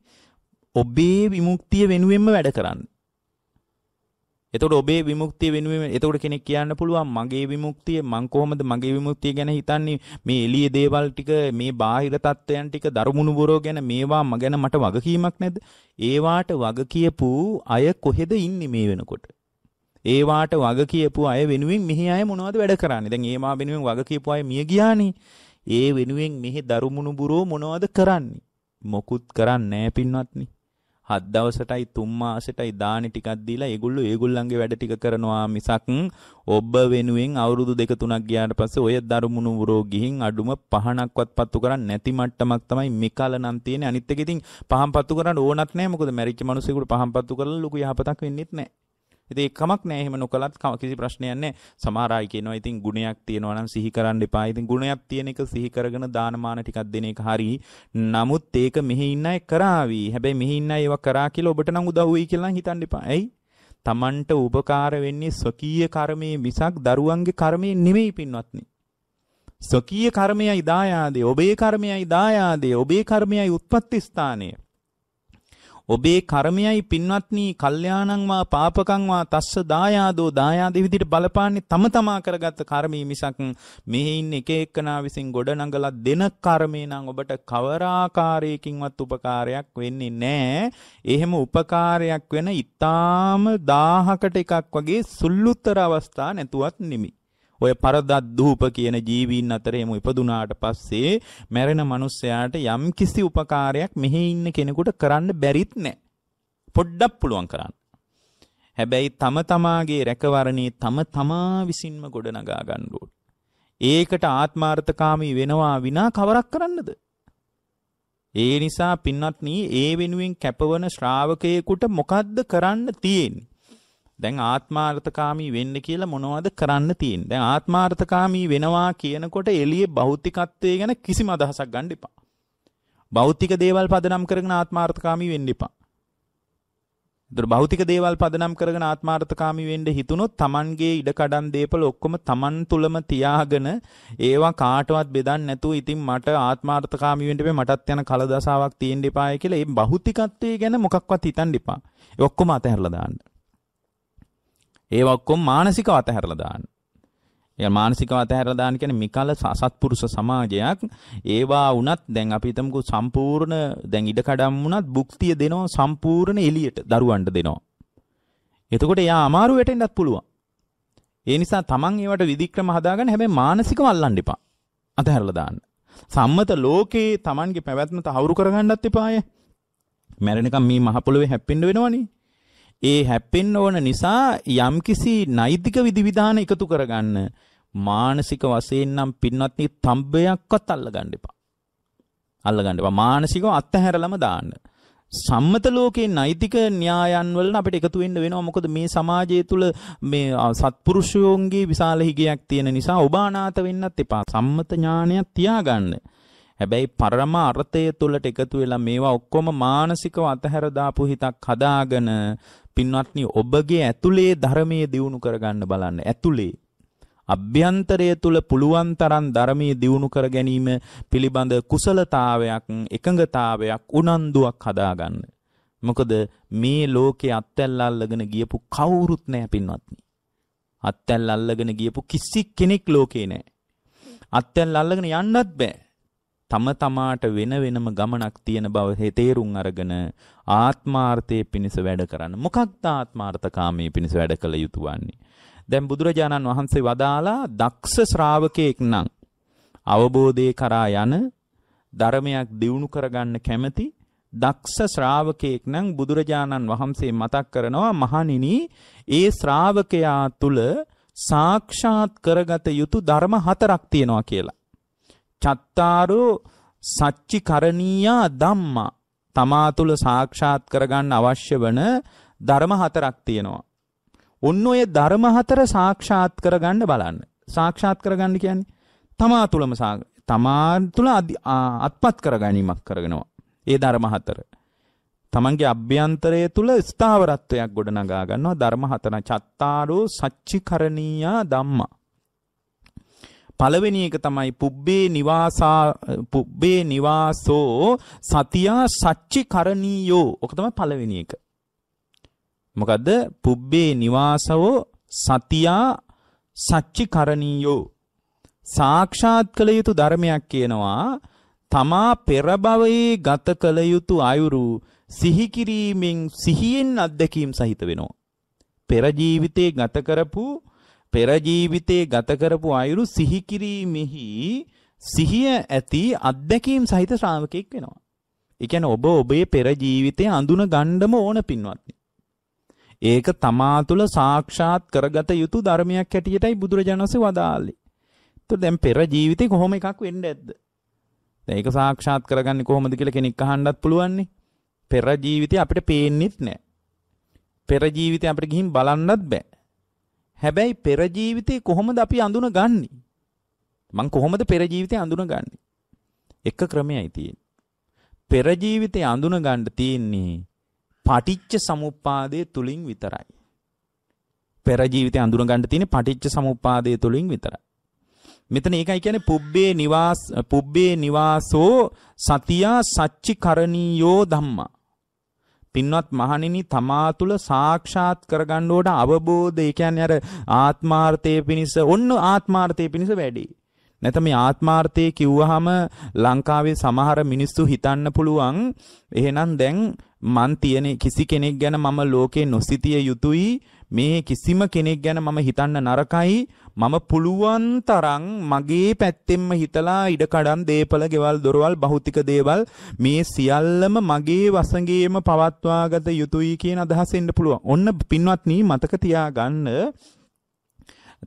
ඔබේ විමුක්තිය වෙනුවෙන්ම වැඩ කරන්න. එතකොට ඔබේ විමුක්තිය වෙනුවෙන් එතකොට කෙනෙක් කියන්න පුළුවන් මගේ විමුක්තිය මං කොහොමද මගේ විමුක්තිය ගැන හිතන්නේ මේ එළියේ දේවල් ටික මේ බාහිර තත්ත්වයන් ටික දරුමුණු බොරෝ ගැන මේවා මග ගැන මට වගකීමක් නැද්ද ඒවාට වග කියපු අය කොහෙද ඉන්නේ මේ වෙනකොට ඒවාට වග කියපු අය වෙනුවෙන් මෙහි අය මොනවද වැඩ කරන්නේ? දැන් ඒමා වෙනුවෙන් වග කියපු අය මිය ගියානේ. ඒ වෙනුවෙන් මෙහි දරුමුණු බුරෝ මොනවද කරන්නේ? මොකුත් කරන්නේ නැහැ පින්වත්නි. හත් දවසටයි තුන් මාසෙටයි දානි ටිකක් දීලා ඒගොල්ලෝ ඒගොල්ලන්ගේ වැඩ ටික කරනවා මිසක් ඔබ වෙනුවෙන් අවුරුදු දෙක තුනක් ගියාට පස්සේ ඔය දරුමුණු වරෝ ගිහින් අඩුම පහනක්වත් පත්තු කරන්නේ නැති මට්ටමක් තමයි මෙකල නම් තියෙන්නේ අනිත් එක ඉතින් පහන් පත්තු කරන්න ඕනත් නැහැ මොකද මැරිච්ච මිනිස්සුන්ට පහන් පත්තු කරලා ලොකු යහපතක් වෙන්නේත් නැහැ ඉතින් එකමක් නෑ එහෙම නොකලත් කිසි ප්‍රශ්නයක් නෑ සමහර අය කියනවා ඉතින් ගුණයක් තියෙනවා නම් සිහි කරන්න එපා ඉතින් ගුණයක් තියෙන එක සිහි කරගෙන දානමාන ටිකක් දෙන එක හරි නමුත් ඒක මෙහි ඉන්න අය කරાવી හැබැයි මෙහි ඉන්න අය ඒවා කරා කියලා ඔබට නම් උදව් වෙයි කියලා හිතන්න එපා ඇයි තමන්ට උපකාර වෙන්නේ ස්වකීය කර්මයේ මිසක් දරුවන්ගේ කර්මයේ නෙමෙයි පින්වත්නි ස්වකීය කර්මයයි දායාදේ ඔබේ කර්මයයි දායාදේ ඔබේ කර්මයයි උත්පත්ති ස්ථානය ඔබේ කර්මයයි පින්වත්නි කල්යාණං වා පාපකං වා තස්ස දායාදෝ දායාද විදිහට බලපාන්නේ තම තමා කරගත්ත කර්මී මිසක් මෙහි ඉන්න එක එක්කනා විසින් ගොඩනගලා දෙන කර්මේ නම් ඔබට කවරාකාරයකින්වත් උපකාරයක් වෙන්නේ නැහැ. එහෙම උපකාරයක් වෙන ඊටාම 1000කට එකක් වගේ සුළුතර අවස්ථා නැතුවත් නෙමෙයි. ඔය පරදත් දූප කියන ජීවීන් අතර එමු ඉපදුනාට පස්සේ මැරෙන මිනිස්සයාට යම් කිසි උපකාරයක් මෙහි ඉන්න කෙනෙකුට කරන්න බැරිත් නැහැ. පොඩ්ඩක් පුළුවන් කරන්න. හැබැයි තම තමාගේ රැකවරණේ තම තමා විසින්ම ගොඩනගා ගන්න ඕනේ. ඒකට ආත්මාර්ථකාමී වෙනවා විනා කවරක් කරන්නද? ඒ නිසා පින්වත්නි ඒ වෙනුවෙන් කැපවන ශ්‍රාවකයෙකුට මොකද්ද කරන්න තියෙන්නේ? දැන් ආත්මාර්ථකාමී වෙන්න කියලා මොනවද කරන්න තියෙන්නේ? දැන් ආත්මාර්ථකාමී වෙනවා කියනකොට එළියේ භෞතිකත්වයේ ගැන කිසිම අදහසක් ගන්න එපා. භෞතික දේවල් පදනම් කරගෙන ආත්මාර්ථකාමී වෙන්න එපා. ඒතර භෞතික දේවල් පදනම් කරගෙන ආත්මාර්ථකාමී වෙන්න හිතුනොත් Tamanගේ ඉඩකඩම් දේපල ඔක්කොම Taman තුලම තියාගෙන ඒවා කාටවත් බෙදන්න නැතුව ඉතින් මට ආත්මාර්ථකාමී වෙන්න එපේ මටත් යන කලදසාවක් තියෙන්න එපායි කියලා මේ භෞතිකත්වයේ ගැන මොකක්වත් හිතන්න එපා. ඒ ඔක්කොම අතහැරලා දාන්න. ඒ ඔක්කොම මානසිකව අතහැරලා දාන්න. ඒ මානසිකව අතහැරලා දාන්න කියන්නේ මිකල සසත්පුරුෂ සමාජයක් ඒවා වුණත් දැන් අපි හිතමුකෝ සම්පූර්ණ දැන් ඉඩකඩම් වුණත් භුක්තිය දෙනවා සම්පූර්ණ එළියට දරුවන්ට දෙනවා. එතකොට එයා අමාරු වෙටෙන්නත් පුළුවන්. ඒ නිසා තමන් ඒවට විධික්‍රම හදාගන්න හැබැයි මානසිකව අල්ලන්න එපා. අතහැරලා දාන්න. සම්මත ලෝකේ තමන්ගේ පැවැත්ම තහවුරු කරගන්නත් එපාය. මැරෙනකම් මේ මහ පොළවේ හැප්පෙන්න වෙනවනේ. ඒ හැප්පෙන්න ඕන නිසා යම්කිසි නෛතික විධිවිධාන එකතු කරගන්න මානසික වශයෙන් නම් පින්වත්නි තඹයක්වත් අල්ලගන්න එපා. අල්ලගන්න එපා. මානසිකව අත්හැරලම දාන්න. සම්මත ලෝකේ නෛතික න්‍යායන් වලන අපිට එකතු වෙන්න වෙනවා මොකද මේ සමාජය තුල මේ සත්පුරුෂයෝන්ගේ විශාල හිගයක් තියෙන නිසා ඔබ අනාථ වෙන්නත් එපා සම්මත ඥානයක් තියාගන්න හැබැයි පරම අර්ථය තුලට එකතු වෙලා මේවා ඔක්කොම මානසිකව අතහැර දාපු හිතක් හදාගෙන පින්වත්නි ඔබගේ ඇතුලේ ධර්මයේ දියුණු කරගන්න බලන්න ඇතුලේ අභ්‍යන්තරය තුල පුළුවන් තරම් ධර්මයේ දියුණු කර ගැනීම පිළිබඳ කුසලතාවයක් එකඟතාවයක් උනන්දුවක් හදාගන්න මොකද මේ ලෝකේ අත්ැල්ල අල්ලගෙන ගියපු කවුරුත් නැහැ පින්වත්නි අත්ැල්ල අල්ලගෙන ගියපු කිසි කෙනෙක් ලෝකේ නැහැ අත්ැල්ල අල්ලගෙන යන්නත් බෑ තම තමාට වෙන වෙනම ගමනක් තියෙන බව තේරුම් අරගෙන ආත්මාර්ථයේ පිණිස වැඩ කරන්න. මොකක්ද ආත්මාර්ථකාමී පිණිස වැඩ කළ යුතු වන්නේ? දැන් බුදුරජාණන් වහන්සේ වදාලා දක්ෂ ශ්‍රාවකයෙක් නම් අවබෝධය කරා යන ධර්මයක් දියුණු කරගන්න කැමති දක්ෂ ශ්‍රාවකයෙක් නම් බුදුරජාණන් වහන්සේ මතක් කරනවා මහණෙනි ඒ ශ්‍රාවකයා තුල සාක්ෂාත් කරගත යුතු ධර්ම හතරක් තියෙනවා කියලා. චත්තාරෝ සච්චි කරණීයා ධම්මා තමා තුළ සාක්ෂාත් කරගන්න අවශ්‍ය වන ධර්ම හතරක් තියෙනවා. ඔන්න ඔය ධර්ම හතර සාක්ෂාත් කරගන්න බලන්න. සාක්ෂාත් කරගන්න කියන්නේ තමා තුළම තමා තුළ අත්පත් කරගැනීමක් කරගෙනවා. ඒ ධර්ම හතර. තමන්ගේ අභ්‍යන්තරය තුළ ස්ථාවරත්වයක් ගොඩනගා ගන්නවා ධර්ම හතන චත්තාරෝ සච්චිකරණීයා ධම්මා පළවෙනි එක තමයි පුබ්බේ නිවාසා පුබ්බේ නිවාසෝ සතියා සච්චිකරණීයෝ. ඔක තමයි පළවෙනි එක. මොකද්ද? පුබ්බේ නිවාසෝ සතියා සච්චිකරණීයෝ. සාක්ෂාත් කළ යුතු ධර්මයක් කියනවා තමා පෙර භවයේ ගත කළ යුතු අයුරු සිහි කිරීමෙන් සිහියෙන් අත්දැකීම් සහිත වෙනවා. පෙර ජීවිතේ ගත කරපු පෙර ජීවිතේ ගත කරපු අයුරු සිහි කිරීමෙහි සිහිය ඇති අත්දැකීම් සහිත ශ්‍රාවකෙක් වෙනවා. ඒ කියන්නේ ඔබ ඔබේ පෙර ජීවිතේ අඳුන ගන්නම ඕන පින්වත්නි. ඒක තමා තුළ සාක්ෂාත් කරගත යුතු ධර්මයක් හැටියටයි බුදුරජාණන් වහන්සේ වදාළේ. ඒතකොට දැන් පෙර ජීවිතේ කොහොම එකක් වෙන්නේ නැද්ද? දැන් ඒක සාක්ෂාත් කරගන්නේ කොහොමද කියලා කෙනෙක් අහන්නත් පුළුවන්නේ. පෙර ජීවිතේ අපිට පේන්නෙත් නැහැ. පෙර ජීවිතේ අපිට ගිහින් බලන්නත් බෑ. හැබැයි පෙර ජීවිතේ කොහොමද අපි අඳුන ගන්නේ? මං කොහොමද පෙර ජීවිතේ අඳුන ගන්නේ? එක ක්‍රමයයි තියෙන්නේ. පෙර ජීවිතේ අඳුන ගන්න තියෙන්නේ පටිච්ච සමුප්පාදයේ තුලින් විතරයි. පෙර ජීවිතේ අඳුන ගන්න තියෙන්නේ පටිච්ච සමුප්පාදයේ තුලින් විතරයි. මෙතන ඒකයි කියන්නේ පුබ්බේ නිවාස පුබ්බේ නිවාසෝ සතියා සච්චිකරණීයෝ ධම්මා පින්වත් මහණෙනි තමා තුළ සාක්ෂාත් කරගන්න ඕන අවබෝධය කියන්නේ අර ආත්මාර්ථයේ පිණිස ඔන්න ආත්මාර්ථයේ පිණිස වැඩි. නැත්නම් මේ ආත්මාර්ථය කිව්වහම ලංකාවේ සමහර මිනිස්සු හිතන්න පුළුවන් එහෙනම් දැන් මන් තියෙන කිසි කෙනෙක් ගැන මම ලෝකේ නොසිතිය යුතුයි මේ කිසිම කෙනෙක් ගැන මම හිතන්න නරකයි මම පුළුවන් තරම් මගේ පැත්තෙන්ම හිතලා ඉඩකඩම් දේපල ගෙවල් දොරවල් භෞතික දේවල් මේ සියල්ලම මගේ වසඟයේම පවත්වාගත යුතුයි කියන අදහස එන්න පුළුවන්. ඔන්න පින්වත්නි මතක තියාගන්න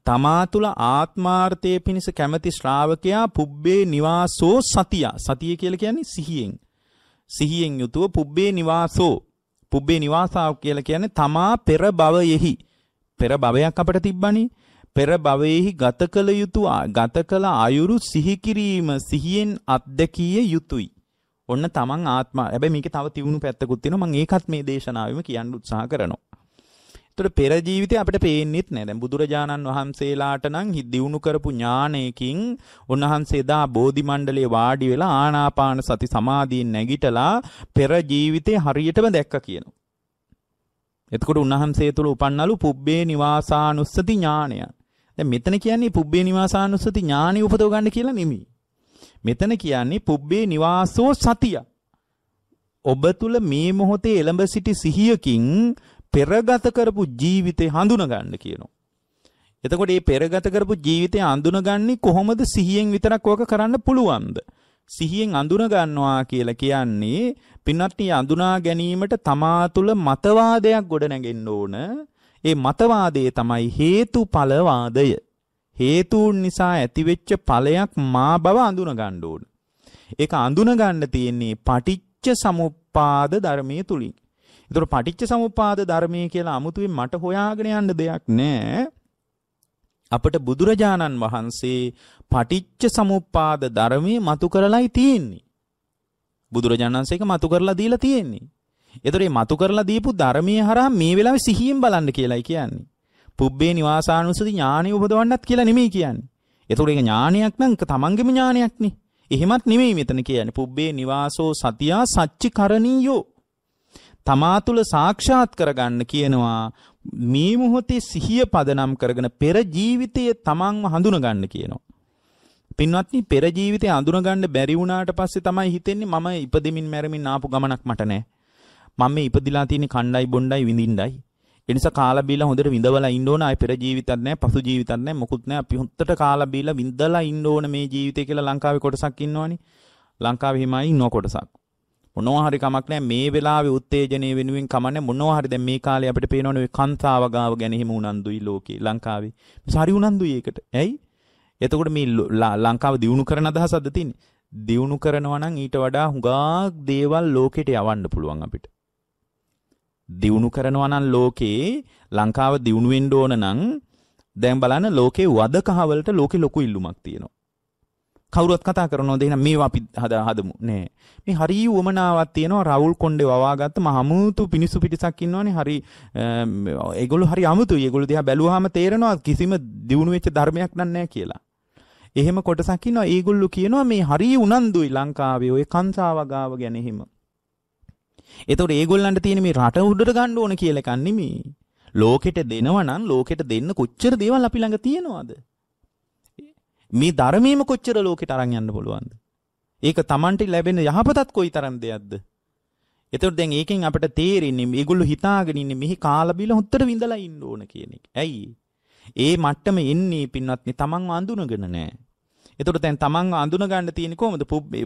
තමා තුළ ආත්මාර්ථය පිණිස කැමති ශ්‍රාවකයා පුබ්බේ නිවාසෝ සතිය. සතිය කියලා කියන්නේ සිහියෙන්. සිහියෙන් යුතුව පුබ්බේ නිවාසෝ පුබ්බේ නිවාසාව කියලා කියන්නේ තමා පෙර භවයෙහි පෙර භවයක් අපට තිබ්බනේ පෙර භවයෙහි ගත කළ යුතු ගත කළ ආයුරු සිහි කිරීම සිහියෙන් අත්දකිය යුතුයි. ඔන්න තමන් ආත්මා හැබැයි මේකේ තව තියුණු පැත්තකුත් තියෙනවා මම ඒකත් මේ දේශනාවෙම කියන්න උත්සාහ කරනවා. තොට පෙර ජීවිතය අපට පේනෙත් නෑ දැන් බුදුරජාණන් වහන්සේලාට නම් දියුණු කරපු ඥානයකින් උන්වහන්සේ දා බෝධි මණ්ඩලයේ වාඩි වෙලා ආනාපාන සති සමාධියෙන් නැගිටලා පෙර ජීවිතේ හරියටම දැක්ක කියනවා. එතකොට උන්වහන්සේ තුළ උපන්නලු පුබ්බේ නිවාසානුස්සති ඥානය. දැන් මෙතන කියන්නේ පුබ්බේ නිවාසානුස්සති ඥානෙ උපදව ගන්න කියලා නෙමෙයි. මෙතන කියන්නේ පුබ්බේ නිවාසෝ සතිය. ඔබ තුල මේ මොහොතේ එළඹ සිටි සිහියකින් පෙරගත කරපු ජීවිතේ හඳුනගන්න කියනවා. එතකොට මේ පෙරගත කරපු ජීවිතේ අඳුනගන්නේ කොහොමද සිහියෙන් විතරක් ඕක කරන්න පුළුවන්ද? සිහියෙන් අඳුන ගන්නවා කියලා කියන්නේ පින්වත් අඳුනා ගැනීමට තමා තුළ මතවාදයක් ගොඩ නැගෙන්න ඕන. ඒ මතවාදයේ තමයි හේතුඵලවාදය. හේතුන් නිසා ඇතිවෙච්ච ඵලයක් මා බව අඳුන ගන්න ඕන. ඒක අඳුන ගන්න තියෙන්නේ පටිච්ච සමුප්පාද ධර්මයේ තුලින්. ඒතර පටිච්ච සමුපාද ධර්මයේ කියලා අමුතුවෙන් මට හොයාගෙන යන්න දෙයක් නැහැ. අපට බුදුරජාණන් වහන්සේ පටිච්ච සමුප්පාද ධර්මයේ මතු කරලයි තියෙන්නේ. බුදුරජාණන් වහන්සේක මතු කරලා දීලා තියෙන්නේ. ඒතර මේ මතු කරලා දීපු ධර්මයේ හරහා මේ වෙලාවේ සිහියෙන් බලන්න කියලායි කියන්නේ. පුබ්බේ නිවාසානුසති ඥානෙ උපදවන්නත් කියලා නෙමෙයි කියන්නේ. ඒතර ඒක ඥානයක් නම් තමන්ගේම ඥානයක්නේ. එහෙමත් නෙමෙයි මෙතන කියන්නේ. පුබ්බේ නිවාසෝ සතියා සච්චිකරණීයෝ තමා තුළ සාක්ෂාත් කරගන්න කියනවා මේ මොහොතේ සිහිය පදනම් කරගෙන පෙර ජීවිතයේ තමන්ව හඳුනගන්න කියනවා. පින්වත්නි පෙර ජීවිතේ හඳුනගන්න බැරි වුණාට පස්සේ තමයි හිතෙන්නේ මම ඉපදෙමින් මැරෙමින් ආපු ගමනක් මට නෑ. මම මේ ඉපදිලා තියෙන්නේ කණ්ඩායි බොණ්ඩායි විඳින්නයි. ඒ නිසා කාලා බීලා හොඳට විඳවලා ඉන්න ඕන. ආයි පෙර ජීවිතයක් නෑ, පසු ජීවිතයක් නෑ, මොකුත් නෑ. අපි හොත්තට කාලා බීලා විඳලා ඉන්න ඕන මේ ජීවිතේ කියලා ලංකාවේ කොටසක් ඉන්නවනේ. ලංකාවේ හිමයි ඉන්නව කොටසක්. මොනවා හරි කමක් නැහැ මේ වෙලාවේ උත්තේජනයේ වෙනුවෙන් කමන්නේ මොනවා හරි දැන් මේ කාලේ අපිට පේනවනේ ඔය කන්තාව ගාව ගැන හිම උනන්දුයි ලෝකේ ලංකාවේ. මේ හරි උනන්දුයි ඒකට. ඇයි? එතකොට මේ ලංකාව දියුණු කරන අදහසක්ද තියෙන්නේ? දියුණු කරනවා නම් ඊට වඩා හුඟක් දේවල් ලෝකෙට යවන්න පුළුවන් අපිට. දියුණු කරනවා නම් ලෝකේ ලංකාව දියුණු වෙන්න ඕන නම් දැන් බලන්න ලෝකේ වද කහවලට ලෝකේ ලොකු ඉල්ලුමක් තියෙනවා. කවුරුත් කතා කරනවද එහෙනම් මේවා අපි හදා හදමු නෑ මේ හරි උවමනාවක් තියෙනවා රවුල් කොණ්ඩේ වවාගත්ත මහමුතු පිනිසු පිටසක් ඉන්නවනේ හරි ඒගොල්ලෝ හරි අමුතුයි ඒගොල්ලෝ දිහා බැලුවාම තේරෙනවා කිසිම දියුණු වෙච්ච ධර්මයක් නෑ කියලා එහෙම කොටසක් ඉන්නවා ඒගොල්ලෝ කියනවා මේ හරි උනන්දුයි ලංකාවේ ওই කංසාව ගාව ගැන එහෙම එතකොට ඒගොල්ලන්ට තියෙන මේ රට උඩට ගන්න ඕන කියලා එකක් නෙමෙයි ලෝකෙට දෙනවා නම් ලෝකෙට දෙන්න කොච්චර දේවල් අපි ළඟ තියෙනවද මේ ධර්මීම කොච්චර ලෝකෙට අරන් යන්න පුළුවන්ද? ඒක Tamanට ලැබෙන යහපතත් කොයි තරම් දෙයක්ද? එතකොට දැන් ඒකෙන් අපිට තේරෙන්නේ මේගොල්ලෝ හිතාගෙන ඉන්නේ මෙහි කාලා බීලා හොත්තට විඳලා ඉන්න ඕන කියන එක. ඇයි? ඒ මට්ටම එන්නේ පින්වත්නි Taman අඳුනගෙන නැහැ. එතකොට දැන් තමන් අඳුන ගන්න තියෙන්නේ කොහොමද?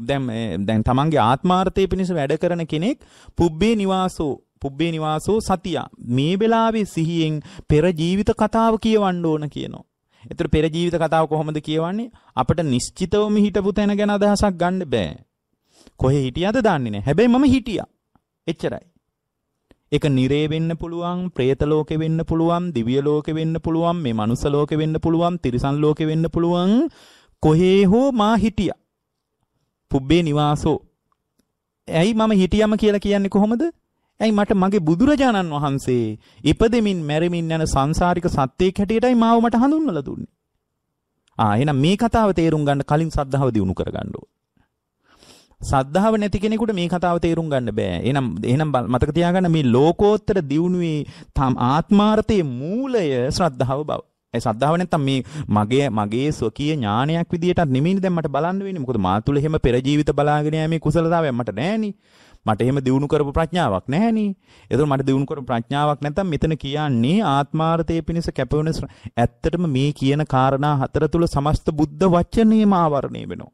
දැන් දැන් තමන්ගේ ආත්මාර්ථය පිණිස වැඩ කරන කෙනෙක් පුබ්බේ නිවාසෝ පුබ්බේ නිවාසෝ සතියා මේ වෙලාවේ සිහියෙන් පෙර ජීවිත කතාව කියවන්න ඕන කියනවා. එතර පෙරජීවිත කතාව කොහොමද කියවන්නේ අපට නිශ්චිතවම හිටපු තැන ගැන අදහසක් ගන්න බෑ. කොහෙ හිටියද දන්නේ නෑ. හැබැයි මම හිටියා. එච්චරයි. ඒක නිරේ වෙන්න පුළුවන්, പ്രേත ලෝකෙ වෙන්න පුළුවන්, දිව්‍ය ලෝකෙ වෙන්න පුළුවන්, මේ මනුස්ස ලෝකෙ වෙන්න පුළුවන්, තිරිසන් ලෝකෙ වෙන්න පුළුවන්. කොහේ හෝ මා හිටියා. පුබ්බේ නිවාසෝ. ඇයි මම හිටියම කියලා කියන්නේ කොහොමද? ඇයි මට මගේ බුදුරජාණන් වහන්සේ ඉපදෙමින් මැරෙමින් යන සංසාරික සත්‍යයක් හැටියටයි මාව මට හඳුන්වලා දුන්නේ. ආ එහෙනම් මේ කතාව තේරුම් ගන්න කලින් සද්ධාව දිනු කරගන්න ඕනේ. සද්ධාව නැති කෙනෙකුට මේ කතාව තේරුම් ගන්න බෑ. එහෙනම් එහෙනම් මතක තියාගන්න මේ ලෝකෝත්තර දියුණුවේ තම ආත්මාර්ථයේ මූලය ශ්‍රද්ධාව බව. ඒ සද්ධාව නැත්තම් මේ මගේ මගේ ස්වකීය ඥානයක් විදියටත් නෙමෙයිනේ දැන් මට බලන්න වෙන්නේ. මොකද මා තුල එහෙම පෙර ජීවිත බලාගෙන යෑමේ කුසලතාවයක් මට නැහෙනේ. මට එහෙම දිනු කරපු ප්‍රඥාවක් නැහැනේ. ඒතකොට මට දිනු කරපු ප්‍රඥාවක් නැත්තම් මෙතන කියන්නේ ආත්මාර්ථයේ පිණිස කැපවෙන ඇත්තටම මේ කියන කාරණා හතර තුල සමස්ත බුද්ධ වචනේම ආවරණය වෙනවා.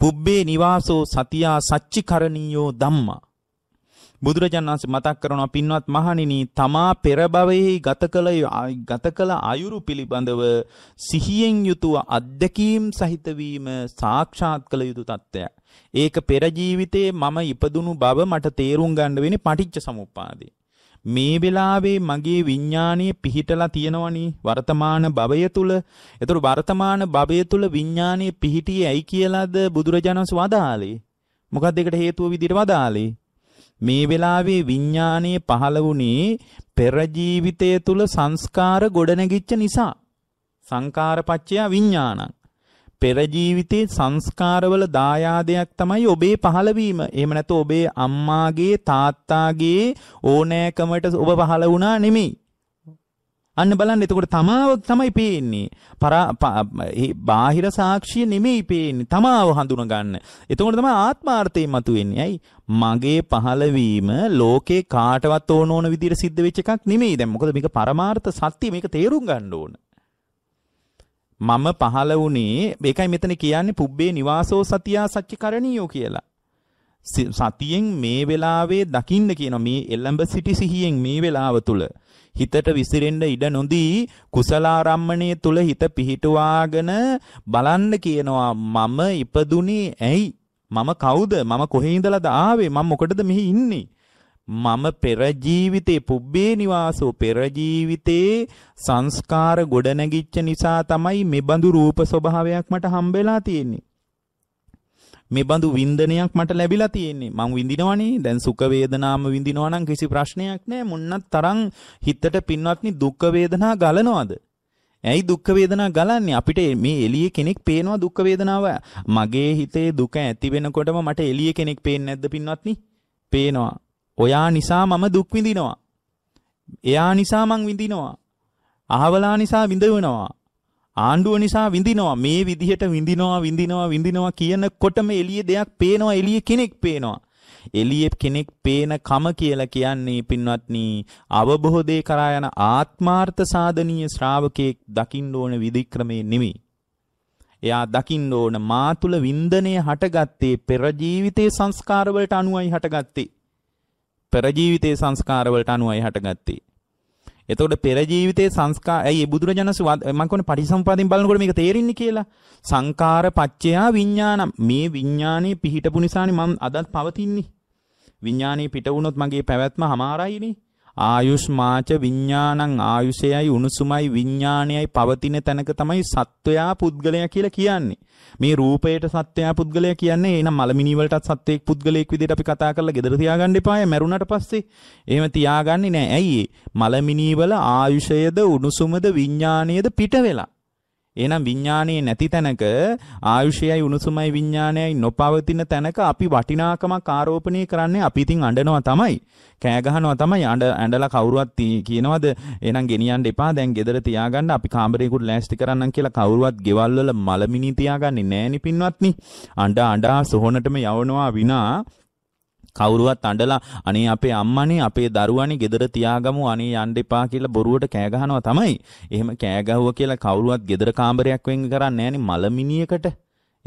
පුබ්බේ නිවාසෝ සතියා සච්චිකරණීයෝ ධම්මා බුදුරජාණන්සේ මතක් කරනවා පින්වත් මහණෙනි තමා පෙර භවයේ ගත කළ ගත කළ ආයුරු පිළිබඳව සිහියෙන් යුතුව අත්දැකීම් සහිත වීම සාක්ෂාත් කළ යුතු තත්ත්වයක්. ඒක පෙර ජීවිතේ මම ඉපදුණු බව මට තේරුම් ගන්න වෙන්නේ පටිච්ච සමුප්පාදේ. මේ වෙලාවේ මගේ විඤ්ඤාණය පිහිටලා තියෙනවනේ වර්තමාන භවය තුල. ඒතර වර්තමාන භවය තුල විඤ්ඤාණය පිහිටියේ ඇයි කියලාද බුදුරජාණන්සේ වදාළේ. මොකක්ද ඒකට හේතුව විදිහට වදාළේ? මේ වෙලාවේ විඥානයේ පහළ වුණේ පෙර ජීවිතය තුල සංස්කාර ගොඩනැගිච්ච නිසා. සංකාරපච්චය විඥානං. පෙර ජීවිතේ සංස්කාරවල දායාදයක් තමයි ඔබේ පහළවීම. එහෙම නැත්නම් ඔබේ අම්මාගේ තාත්තාගේ ඕනෑකමට ඔබ පහළ වුණා නෙමෙයි. අන්න බලන්න එතකොට තමාව තමයි පේන්නේ. බාහිර සාක්ෂිය නෙමෙයි පේන්නේ. තමාව හඳුනගන්න. එතකොට තමයි ආත්මාර්ථය මතුවෙන්නේ. ඇයි? මගේ පහළවීම ලෝකේ කාටවත් ඕන ඕන විදිහට සිද්ධ වෙච්ච එකක් නෙමෙයි. දැන් මොකද මේක පරමාර්ථ සත්‍ය මේක තේරුම් ගන්න ඕන. මම පහළ වුණේ ඒකයි මෙතන කියන්නේ පුබ්බේ නිවාසෝ සතියා සච්චකරණියෝ කියලා. සතියෙන් මේ වෙලාවේ දකින්න කියනවා මේ එළඹ සිටි සිහියෙන් මේ වෙලාව තුල. හිතට විසිරෙන්න ඉඩ නොදී කුසලාරම්මණය තුල හිත පිහිටුවාගෙන බලන්න කියනවා මම ඉපදුනේ ඇයි මම කවුද මම කොහේ ඉඳලාද ආවේ මම මොකටද මෙහි ඉන්නේ මම පෙර ජීවිතේ පුබ්බේ නිවාසෝ පෙර ජීවිතේ සංස්කාර ගොඩනැගිච්ච නිසා තමයි මේ බඳු රූප ස්වභාවයක් මට හම්බෙලා තියෙන්නේ මේ බඳු වින්දනයක් මට ලැබිලා තියෙන්නේ. මං විඳිනවනේ. දැන් සුඛ වේදනාම විඳිනවා නම් කිසි ප්‍රශ්නයක් නැහැ. මොන්නත් තරම් හිතට පින්වත්නි දුක් වේදනා ගලනවාද? ඇයි දුක් වේදනා ගලන්නේ අපිට මේ එළියේ කෙනෙක් පේනවා දුක් වේදනාව මගේ හිතේ දුක ඇති වෙනකොටම මට එළියේ කෙනෙක් පේන්නේ නැද්ද පින්වත්නි පේනවා ඔයා නිසා මම දුක් විඳිනවා එයා නිසා මං විඳිනවා අහවලා නිසා විඳවනවා ආණ්ඩුව නිසා විඳිනවා මේ විදිහට විඳිනවා විඳිනවා විඳිනවා කියනකොටම එළියේ දෙයක් පේනවා එළියේ කෙනෙක් පේනවා එළියේ කෙනෙක් පේන කම කියලා කියන්නේ පින්වත්නි අවබෝධය කරා යන ආත්මාර්ථ සාධනීය ශ්‍රාවකෙක් දකින්න ඕන විදික්‍රමේ නෙමෙයි එයා දකින්න ඕන මා තුල වින්දනය හටගත්තේ පෙර ජීවිතේ සංස්කාරවලට අනුවයි හටගත්තේ පෙර ජීවිතේ සංස්කාරවලට අනුවයි හටගත්තේ එතකොට පෙර ජීවිතයේ සංස්කා ඇයි බුදුරජාණන් මම කියන්නේ පටිසම්පාදෙන් බලනකොට මේක තේරෙන්නේ කියලා. සංකාර පච්චයා විඥානම් මේ විඥානේ පිහිටපු නිසානේ මම අදත් පවතින්නේ. විඥානේ පිට වුණොත් මගේ පැවැත්ම හමාරයිනේ. ආයුෂ්මාච විඥානං ආයුෂයයි උණුසුමයි විඥාණයයි පවතින තැනක තමයි සත්වයා පුද්ගලයා කියලා කියන්නේ. මේ රූපයට සත්වයා පුද්ගලයා කියන්නේ එහෙනම් මලමිනී වලටත් සත්වයක් පුද්ගලයෙක් විදිහට අපි කතා කරලා gedara තියාගන්න එපාය මැරුණාට පස්සේ. එහෙම තියාගන්නේ නෑ. ඇයි ඒ? මලමිනී වල ආයුෂයද උණුසුමද විඥාණයද පිට වෙලා. එහෙනම් විඥානයේ නැති තැනක ආයුෂයයි උණුසුමයි විඥානයයි නොපවතින තැනක අපි වටිනාකමක් ආරෝපණය කරන්නේ අපි ඉතින් අඬනවා තමයි. කෑ ගහනවා තමයි අඬ ඇඬලා කවුරුවත් කියනවද එහෙනම් ගෙනියන්න එපා දැන් ගෙදර තියාගන්න අපි කාමරේකට ලෑස්ති කරන්නම් කියලා කවුරුවත් ගෙවල් වල මලමිනි තියාගන්නේ නැහෙනි පින්වත්නි. අඬ අඬා සොහොනටම යවනවා විනා කවුරුවත් අඬලා අනේ අපේ අම්මනේ අපේ දරුවානේ ගෙදර තියාගමු අනේ යන්න එපා කියලා බොරුවට කෑ ගහනවා තමයි. එහෙම කෑ ගහුවා කියලා කවුරුවත් ගෙදර කාමරයක් වෙන් කරන්නේ නැහෙනි මලමිනියකට.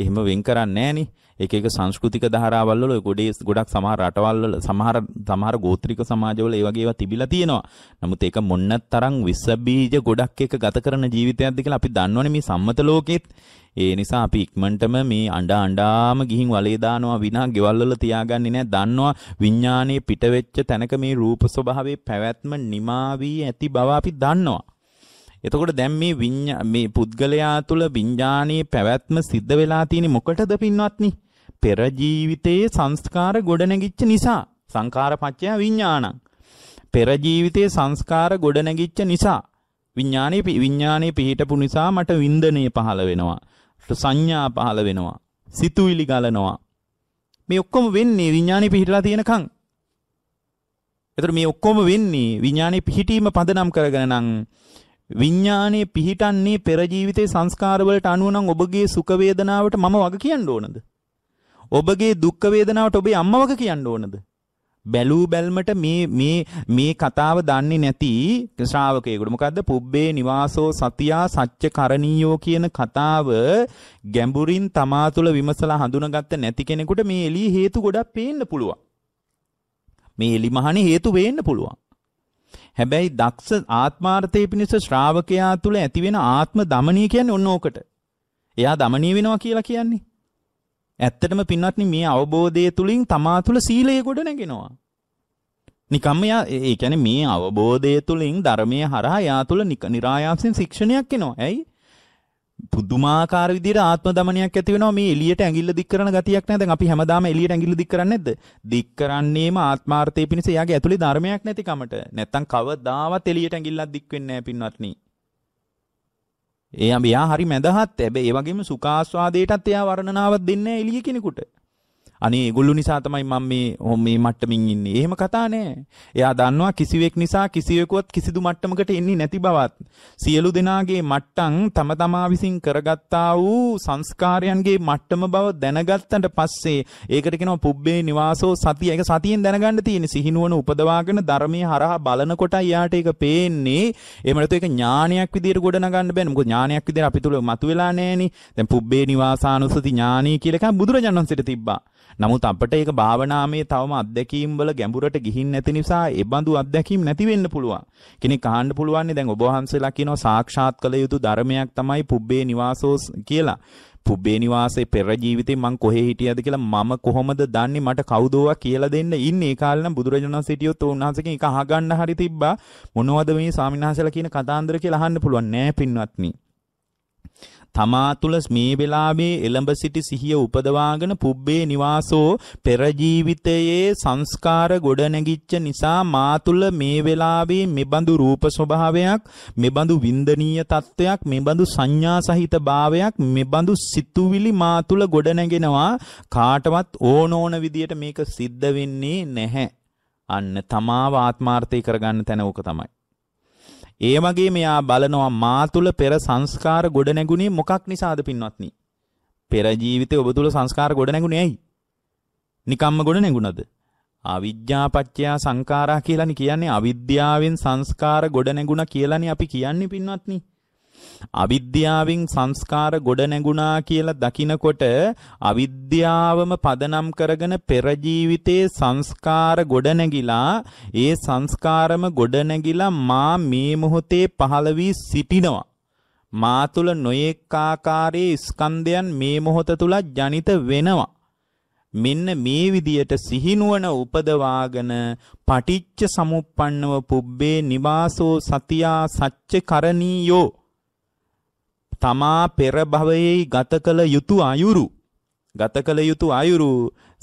එහෙම වෙන් කරන්නේ නැහනේ. එක එක සංස්කෘතික ධාරාවල් වල ගොඩේ ගොඩක් සමහර රටවල් වල සමහර සමහර ගෝත්‍රික සමාජවල ඒ වගේ ඒවා තිබිලා තියෙනවා. නමුත් ඒක මොන්නතරම් විස බීජ ගොඩක් එක ගත කරන ජීවිතයක්ද කියලා අපි දන්නවනේ මේ සම්මත ලෝකෙත්. ඒ නිසා අපි ඉක්මනටම මේ අඬා අඬාම ගිහින් වලේ දානවා විනා ගෙවල් වල තියාගන්නේ නැහැ. දන්නවා විඥානයේ පිට වෙච්ච තැනක මේ රූප ස්වභාවයේ පැවැත්ම නිමා වී ඇති බව අපි දන්නවා. එතකොට දැන් මේ විඤ්ඤා මේ පුද්ගලයා තුල විඤ්ඤාණයේ පැවැත්ම සිද්ධ වෙලා තියෙන්නේ මොකටද පින්වත්නි? පෙර ජීවිතයේ සංස්කාර ගොඩනැගිච්ච නිසා සංකාර පත්‍ය විඤ්ඤාණං. පෙර ජීවිතයේ සංස්කාර ගොඩනැගිච්ච නිසා විඤ්ඤාණයේ විඤ්ඤාණයේ පිහිටපු නිසා මට වින්දනය පහළ වෙනවා. සංඥා පහළ වෙනවා. සිතුවිලි ගලනවා. මේ ඔක්කොම වෙන්නේ විඤ්ඤාණය පිහිටලා තියෙනකන්. එතකොට මේ ඔක්කොම වෙන්නේ විඤ්ඤාණය පිහිටීම පදනම් කරගෙන නම් විඥානයේ පිහිටන්නේ පෙර ජීවිතේ සංස්කාරවලට අනුව නම් ඔබගේ සුඛ වේදනාවට මම වග කියන්න ඕනද? ඔබගේ දුක් වේදනාවට ඔබේ අම්මා වග කියන්න ඕනද? බැලූ බැල්මට මේ මේ මේ කතාව දන්නේ නැති ශ්‍රාවකයෙකුට මොකද්ද පුබ්බේ නිවාසෝ සතියා සච්ච කරණීයෝ කියන කතාව ගැඹුරින් තමා තුළ විමසලා හඳුනාගත්ත නැති කෙනෙකුට මේ එළියේ හේතු ගොඩක් පේන්න පුළුවන්. මේ එලි මහණේ හේතු වෙන්න පුළුවන්. හැබැයි දක්ෂ ආත්මාර්ථය පිණිස ශ්‍රාවකයා තුළ ඇතිවෙන ආත්ම දමනී කියන්නේ ඔන්න ඕකට. එයා දමනී වෙනවා කියලා කියන්නේ. ඇත්තටම පින්වත්නි මේ අවබෝධය තුලින් තමා තුළ සීලය ගොඩ නැගෙනවා. නිකම්ම යා ඒ කියන්නේ මේ අවබෝධය තුලින් ධර්මයේ හරහා යා තුළ නිරායාසයෙන් ශික්ෂණයක් එනවා. ඇයි? පුදුමාකාර විදිහට ආත්ම දමනයක් ඇති වෙනවා මේ එළියට ඇඟිල්ල දික් කරන ගතියක් නැහැ. දැන් අපි හැමදාම එළියට ඇඟිල්ල දික් කරන්නේ නැද්ද? දික් කරන්නේම ආත්මාර්ථයේ පිණිස එයාගේ ඇතුලේ ධර්මයක් නැතිකමට. නැත්තම් කවදාවත් එළියට ඇඟිල්ලක් දික් වෙන්නේ නැහැ පින්වත්නි. එයා මෙයා හරි මැදහත්. හැබැයි ඒ වගේම සුඛාස්වාදයටත් එයා වර්ණනාවක් දෙන්නේ නැහැ එළිය කෙනෙකුට. අනේ ඒගොල්ලෝ නිසා තමයි මම මේ මේ මට්ටමින් ඉන්නේ. එහෙම කතා නෑ. එයා දන්නවා කිසිවෙක් නිසා කිසිවෙකුවත් කිසිදු මට්ටමකට එන්නේ නැති බවත්. සියලු දෙනාගේ මට්ටම් තම තමා විසින් කරගත්තා වූ සංස්කාරයන්ගේ මට්ටම බව දැනගත්තට පස්සේ ඒකට කියනවා පුබ්බේ නිවාසෝ සතිය. ඒක සතියෙන් දැනගන්න තියෙන සිහිනුවන උපදවාගෙන ධර්මයේ හරහා බලනකොට යාට ඒක පේන්නේ. එහෙම නැත්නම් ඒක ඥානයක් විදියට ගොඩනගන්න බෑනේ. මොකද ඥානයක් විදියට අපි තුල මතුවෙලා නෑනේ. දැන් පුබ්බේ නිවාසානුසති ඥානී කියලා එකක් බුදුරජාණන් වහන්සේට තිබ්බා. නමුත් අපට ඒක භාවනාමය තවම අත්දැකීම් වල ගැඹුරට ගිහින් නැති නිසා ඒ බඳු අත්දැකීම් නැති වෙන්න පුළුවන්. කෙනෙක් අහන්න පුළුවන් දැන් ඔබ වහන්සේලා කියනවා සාක්ෂාත් කළ යුතු ධර්මයක් තමයි පුබ්බේ නිවාසෝ කියලා. පුබ්බේ නිවාසේ පෙර ජීවිතේ මං කොහේ හිටියද කියලා මම කොහොමද දන්නේ මට කවුදෝවා කියලා දෙන්න ඉන්නේ ඒ කාලේ නම් බුදුරජාණන් වහන්සේ හිටියොත් උන්වහන්සේගෙන් එක අහගන්න හරි තිබ්බා මොනවද මේ ස්වාමීන් වහන්සේලා කියන කතාන්දර කියලා අහන්න පුළුවන් නෑ පින්වත්නි තමා තුල මේ වෙලාවේ එළඹ සිටි සිහිය උපදවාගෙන පුබ්බේ නිවාසෝ පෙර ජීවිතයේ සංස්කාර ගොඩනැගිච්ච නිසා මා තුල මේ වෙලාවේ මෙබඳු රූප ස්වභාවයක් මෙබඳු වින්දනීය තත්වයක් මෙබඳු සංඥා සහිත භාවයක් මෙබඳු සිතුවිලි මා තුල ගොඩනැගෙනවා කාටවත් ඕන ඕන විදියට මේක සිද්ධ වෙන්නේ නැහැ අන්න තමාව ආත්මාර්ථය කරගන්න තැන ඕක තමයි ඒ වගේ මෙයා බලනවා මා තුල පෙර සංස්කාර ගොඩ නැගුණේ මොකක් නිසාද පින්වත්නි? පෙර ජීවිතේ ඔබ තුල සංස්කාර ගොඩ නැගුණේ ඇයි? නිකම්ම ගොඩ නැගුණද? අවිද්‍යාපච්චය සංඛාරා කියලානේ කියන්නේ අවිද්‍යාවෙන් සංස්කාර ගොඩ නැගුණා කියලානේ අපි කියන්නේ පින්වත්නි. අවිද්‍යාවෙන් සංස්කාර ගොඩ නැගුණා කියලා දකිනකොට අවිද්‍යාවම පදනම් කරගෙන පෙර ජීවිතේ සංස්කාර ගොඩ නැගිලා ඒ සංස්කාරම ගොඩ නැගිලා මා මේ මොහොතේ පහළ වී සිටිනවා මා තුල නොයෙක් ආකාරයේ ස්කන්ධයන් මේ මොහොත තුල ජනිත වෙනවා මෙන්න මේ විදියට සිහිනුවන උපදවාගෙන පටිච්ච සමුප්පන්නව පුබ්බේ නිවාසෝ සතියා සච්ච කරණීයෝ තමා පෙර භවයේ ගත කළ යුතු අයුරු ගත කළ යුතු අයුරු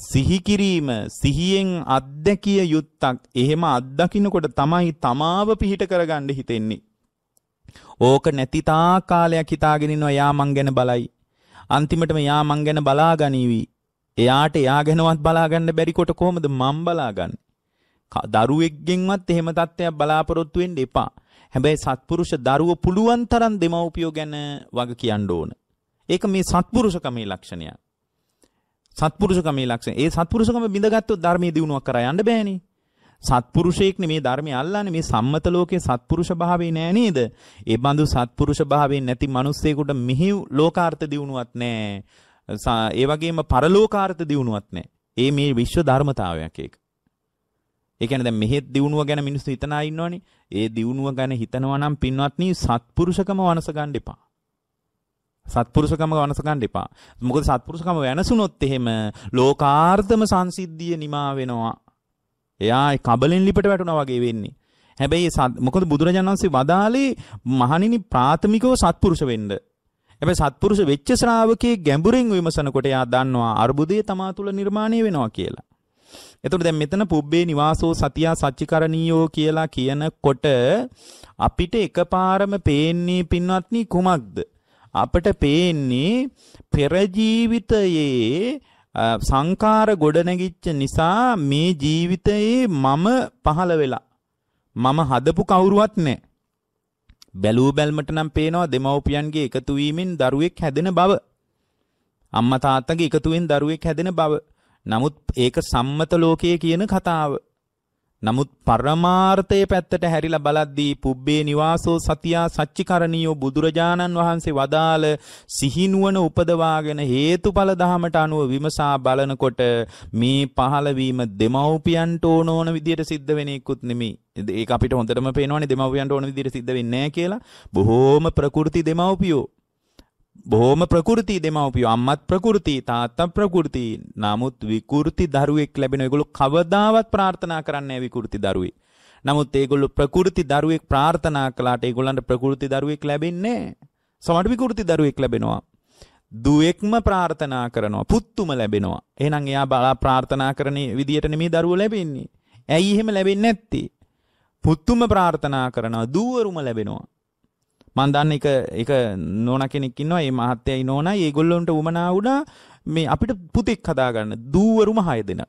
සිහි කිරීම සිහියෙන් අත්දැකිය යුත්තක් එහෙම අත්දකින්නකොට තමයි තමාව පිහිට කරගන්න හිතෙන්නේ ඕක නැති තා කාලයක් හිතාගෙන ඉන්නවා යා මං ගැන බලයි. අන්තිමටම යා මං ගැන බලා ගනීවි. එයාට යා ගැනවත් බලා ගන්න බැරි කොට කොහොමද මං බලා ගන්නේ? දරුවෙක්ගෙන්වත් එහෙම තත්ත්වයක් බලාපොරොත්තු වෙන්න එපා. හැබැයි සත්පුරුෂ දරුවෝ පුළුවන් තරම් දෙමව්පියෝ ගැන වග කියන්න ඕන. ඒක මේ සත්පුරුෂකමේ ලක්ෂණය. සත්පුරුෂකමේ ලක්ෂණ. ඒ සත්පුරුෂකම බිඳගත්තොත් ධර්මයේ දියුණුවක් කරා යන්න බෑනේ. සත්පුරුෂයෙක් මේ ධර්මයේ අල්ලන්නේ මේ සම්මත ලෝකේ සත්පුරුෂ භාවයේ නෑ නේද? ඒ බඳු සත්පුරුෂ භාවයෙන් නැති මිනිස්සෙකුට මිහි ලෝකාර්ථ දියුණුවක් නෑ. ඒ වගේම පරලෝකාර්ථ දියුණුවක් නෑ. ඒ මේ විශ්ව ධර්මතාවයක් ඒක. ඒ කියන්නේ දැන් මෙහෙත් දියුණුව ගැන මිනිස්සු හිතනා ඉන්නවනේ. ඒ දියුණුව ගැන හිතනවා නම් පින්වත්නි සත්පුරුෂකම වනස ගන්න එපා. සත්පුරුෂකම වනස ගන්න එපා. මොකද සත්පුරුෂකම වෙනසුනොත් එහෙම ලෝකාර්ධම සංසිද්ධිය නිමා වෙනවා. එයා කබලෙන් ලිපට වැටුණා වගේ වෙන්නේ. හැබැයි මොකද බුදුරජාණන් වහන්සේ වදාළේ මහණෙනි ප්‍රාථමිකව සත්පුරුෂ වෙන්න. හැබැයි සත්පුරුෂ වෙච්ච ශ්‍රාවකේ ගැඹුරින් විමසනකොට එයා දන්නවා අර්බුදය තමා තුළ නිර්මාණය වෙනවා කියලා. එතකොට දැන් මෙතන පුබ්බේ නිවාසෝ සතියා සච්චිකරණීයෝ කියලා කියනකොට අපිට එකපාරම පේන්නේ පින්වත්නි කුමක්ද? අපට පේන්නේ පෙර ජීවිතයේ සංකාර ගොඩනැගිච්ච නිසා මේ ජීවිතයේ මම පහළ වෙලා මම හදපු කවුරුවත් නැහැ. බැලූ බැල්මට නම් පේනවා දෙමව්පියන්ගේ එකතු වීමෙන් දරුවෙක් හැදෙන බව. අම්මා තාත්තගේ එකතුවෙන් දරුවෙක් හැදෙන බව. නමුත් ඒක සම්මත ලෝකයේ කියන කතාව. නමුත් පරමාර්ථයේ පැත්තට හැරිලා බලද්දී පුබ්බේ නිවාසෝ සතියා සච්චිකරණියෝ බුදුරජාණන් වහන්සේ වදාළ සිහිනුවන උපදවාගෙන හේතුඵල ධහමට අනුව විමසා බලනකොට මේ පහළවීම දෙමව්පියන්ට ඕන ඕන විදියට සිද්ධ වෙන එකකුත් නෙමෙයි. ඒක අපිට හොඳටම පේනවනේ දෙමව්පියන්ට ඕන විදියට සිද්ධ වෙන්නේ නැහැ කියලා. බොහෝම ප්‍රකෘති දෙමව්පියෝ බොහොම ප්‍රකෘති දෙමව්පියෝ අම්මත් ප්‍රකෘති තාත්තා ප්‍රකෘති නමුත් විකෘති දරුවෙක් ලැබෙන ඒගොල්ලෝ කවදාවත් ප්‍රාර්ථනා කරන්නේ නැහැ විකෘති දරුවෙක්. නමුත් ඒගොල්ලෝ ප්‍රකෘති දරුවෙක් ප්‍රාර්ථනා කළාට ඒගොල්ලන්ට ප්‍රකෘති දරුවෙක් ලැබෙන්නේ නැහැ. සමහර විකෘති දරුවෙක් ලැබෙනවා. දුවෙක්ම ප්‍රාර්ථනා කරනවා පුත්තුම ලැබෙනවා. එහෙනම් එයා බලා ප්‍රාර්ථනා කරන විදියට නෙමේ දරුවෝ ලැබෙන්නේ. ඇයි එහෙම ලැබෙන්නේ නැත්තේ? පුත්තුම ප්‍රාර්ථනා කරනවා දුවරුම ලැබෙනවා. මන් දන්න එක එක නෝන කෙනෙක් ඉන්නවා මේ මහත්යයි නෝනයි ඒගොල්ලොන්ට උමනා වුණා මේ අපිට පුතෙක් හදාගන්න දූවරුම 6 දෙනා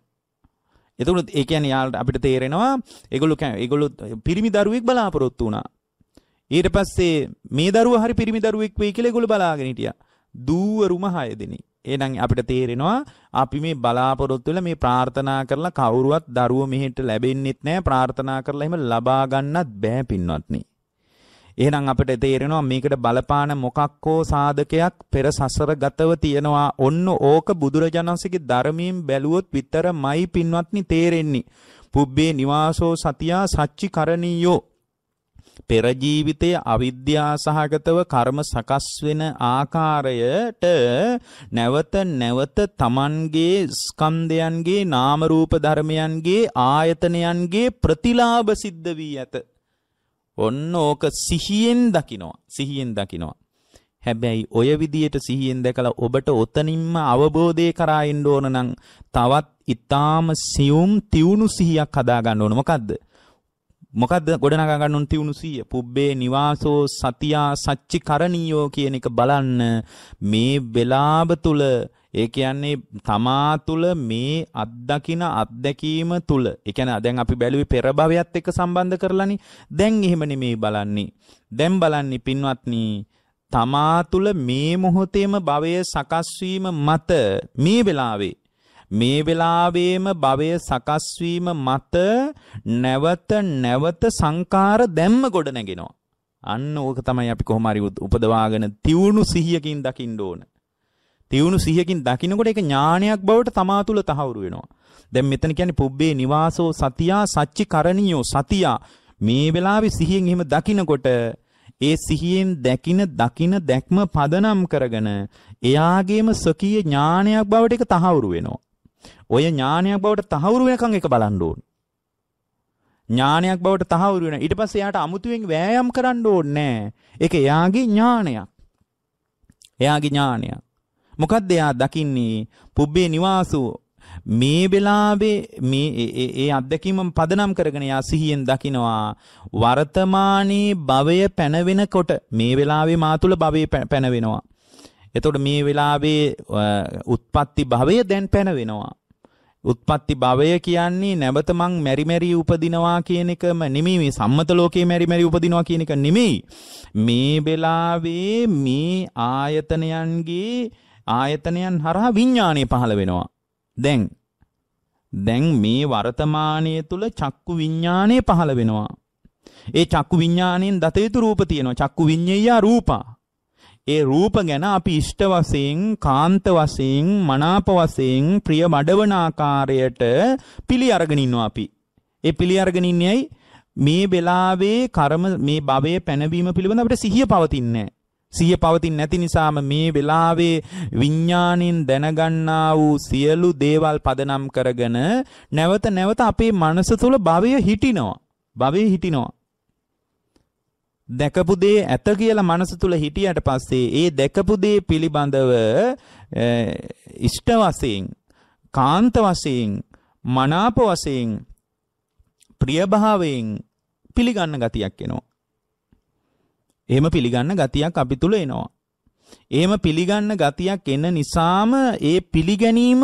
එතකොට ඒ කියන්නේ යාළට අපිට තේරෙනවා ඒගොල්ලෝ ඒගොල්ලෝ පිරිමි දරුවෙක් බලාපොරොත්තු වුණා. ඊට පස්සේ මේ දරුවා හරි පිරිමි දරුවෙක් වෙයි කියලා ඒගොල්ලෝ බලාගෙන හිටියා. දූවරුම 6 දෙනෙක්. එහෙනම් අපිට තේරෙනවා අපි මේ බලාපොරොත්තු වෙලා මේ ප්‍රාර්ථනා කරලා කවුරුවත් දරුවෝ මෙහෙට ලැබෙන්නෙත් නැහැ ප්‍රාර්ථනා කරලා එහෙම ලබා ගන්නත් බෑ පින්වත්නි. එහෙනම් අපිට තේරෙනවා මේකට බලපාන මොකක් හෝ සාධකයක් පෙර සසර ගතව තියෙනවා. ඔන්න ඕක බුදුරජාණන්සේගේ ධර්මයෙන් බැලුවොත් විතරමයි පින්වත්නි තේරෙන්නේ. පුබ්බේ නිවාසෝ සතියා සච්චි කරණීයෝ පෙර ජීවිතයේ අවිද්‍යාසහගතව කර්ම සකස් වෙන ආකාරයට නැවත නැවත තමන්ගේ ස්කන්ධයන්ගේ නාම රූප ධර්මයන්ගේ ආයතනයන්ගේ ප්‍රතිලාභ සිද්ධ වී ඇත ඔන්න ඕක සිහියෙන් දකිනවා. සිහියෙන් දකිනවා. හැබැයි ඔය විදියට සිහියෙන් දැකලා ඔබට ඔතනින්ම අවබෝධය කරා එන්න ඕන නම් තවත් ඊටාම සියුම් තියුණු සිහියක් හදා ගන්න ඕන. මොකද්ද? මොකද්ද ගොඩනගා ගන්න ඕන තියුණු සිහිය? පුබ්බේ නිවාසෝ සතියා සච්චිකරණියෝ කියන එක බලන්න මේ වෙලාව තුල ඒ කියන්නේ තමා තුළ මේ අත්දකින අත්දැකීම තුළ ඒ කියන්නේ දැන් අපි බැලුවේ පෙර භවයත් එක්ක සම්බන්ධ කරලානේ දැන් එහෙම නෙමෙයි බලන්නේ දැන් බලන්නේ පින්වත්නි තමා තුළ මේ මොහොතේම භවය සකස් වීම මත මේ වෙලාවේ මේ වෙලාවේම භවය සකස් වීම මත නැවත නැවත සංකාර දැම්ම ගොඩ නැගෙනවා අන්න ඕක තමයි අපි කොහොම හරි උපදවාගෙන තියුණු සිහියකින් දකින්න ඕනේ තියුණු සිහියකින් දකිනකොට ඒක ඥානයක් බවට තමා තුළ තහවුරු වෙනවා. දැන් මෙතන කියන්නේ පුබ්බේ නිවාසෝ සතියා සච්චිකරණියෝ සතියා මේ වෙලාවේ සිහියෙන් එහෙම දකිනකොට ඒ සිහියෙන් දැකින දකින දැක්ම පදනම් කරගෙන එයාගේම සකීය ඥානයක් බවට ඒක තහවුරු වෙනවා. ඔය ඥානයක් බවට තහවුරු වෙනකන් ඒක බලන්න ඕන. ඥානයක් බවට තහවුරු වෙන. ඊට පස්සේ එයාට අමුතුවෙන් වෑයම් කරන්න ඕනේ නැහැ. ඒක එයාගේ ඥානයක්. එයාගේ ඥානයක්. මොකද්ද එයා දකින්නේ පුබ්බේ නිවාසු මේ වෙලාවේ මේ ඒ අත්දැකීම පදනම් කරගෙන යා සිහියෙන් දකිනවා වර්තමානයේ භවය පැනවෙනකොට මේ වෙලාවේ මා තුල භවය පැනවෙනවා. එතකොට මේ වෙලාවේ උත්පත්ති භවය දැන් පැනවෙනවා. උත්පත්ති භවය කියන්නේ නැවත මං මෙරි මෙරි උපදිනවා කියන එකම නෙමෙයි මේ සම්මත ලෝකේ මෙරි මෙරි උපදිනවා කියන එක නෙමෙයි මේ වෙලාවේ මේ ආයතනයන්ගේ ආයතනයන් හරහා විඤ්ඥානය පහළ වෙනවා. දැන්. දැන් මේ වර්තමානය තුළ චක්කු විඤ්ඥානය පහළ වෙනවා. ඒ චක්කු විඤ්ඥානයෙන් දතයුතු රූප තියෙනවා චක්කු විඤ්ඥයා රූපා. ඒ රූප ගැන අපි ඉෂ්ට වශයෙන් කාන්ත වශයෙන් මනාප වශයෙන් ප්‍රිය මඩවන ආකාරයට පිළි අරගෙන ඉන්නවා අපි. ඒ පිළි අරගෙන ඉන්නේයි මේ වෙලාවේ කර්ම මේ භවයේ පැනවීම පිළිබඳ අපිට සිහිය පවතින්නේ සිය පවතින් නැති නිසාම මේ වෙලාවේ විඤ්ඥානින් දැනගන්නා වූ සියලු දේවල් පදනම් කරගෙන නැවත නැවත අපේ මනස තුළ භවය හිටිනවා. භවය හිටිනවා. දැකපු දේ ඇත කියලා මනස තුළ හිටියට පස්සේ ඒ දැකපු දේ පිළිබඳව ඉෂ්ට වශයෙන් කාන්ත වශයෙන් මනාප වශයෙන් ප්‍රියභාවයෙන් පිළිගන්න ගතියක් එනවා. එහෙම පිළිගන්න ගතියක් අපි තුල එනවා. එහෙම පිළිගන්න ගතියක් එන නිසාම ඒ පිළිගැනීම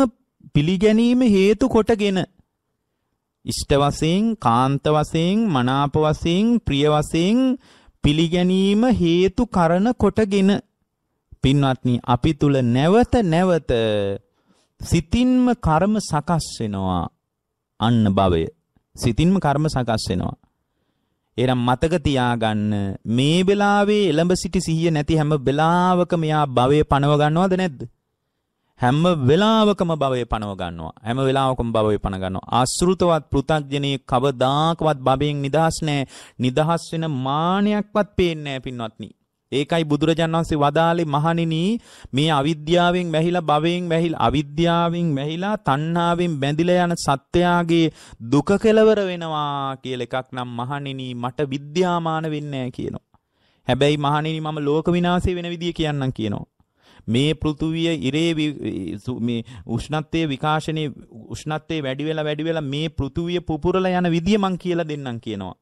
පිළිගැනීම හේතු කොටගෙන ඉෂ්ට වශයෙන් කාන්ත වශයෙන් මනාප වශයෙන් ප්‍රිය වශයෙන් පිළිගැනීම හේතු කරන කොටගෙන පින්වත්නි අපි තුල නැවත නැවත සිතින්ම කර්ම සකස් වෙනවා අන්න භවය සිතින්ම කර්ම සකස් වෙනවා එනම් මතක තියාගන්න මේ වෙලාවේ එළඹ සිටි සිහිය නැති හැම වෙලාවකම යා භවයේ පණව ගන්නවද නැද්ද? හැම වෙලාවකම භවයේ පණව ගන්නවා. හැම වෙලාවකම භවයේ පණ ගන්නවා. ආශෘතවත් පෘථග්ජනේ කවදාකවත් භවයෙන් නිදහස් නැහැ. නිදහස් වෙන මානයක්වත් පේන්නේ නැහැ පින්වත්නි. ඒකයි බුදුරජාණන් වහන්සේ වදාළේ මහණෙනි මේ අවිද්‍යාවෙන් වැහිලා භවයෙන් වැහිලා අවිද්‍යාවෙන් වැහිලා තණ්හාවෙන් බැඳිලා යන සත්‍යයාගේ දුක කෙලවර වෙනවා කියලා එකක් නම් මහණෙනි මට විද්‍යාමාන වෙන්නේ කියනවා. හැබැයි මහණෙනි මම ලෝක විනාශය වෙන විදිය කියන්නම් කියනවා. මේ පෘථුවිය ඉරේ මේ උෂ්ණත්වයේ විකාශනයේ උෂ්ණත්වයේ වැඩි වෙලා වැඩි වෙලා මේ පෘථුවිය පුපුරලා යන විදිය මං කියලා දෙන්නම් කියනවා.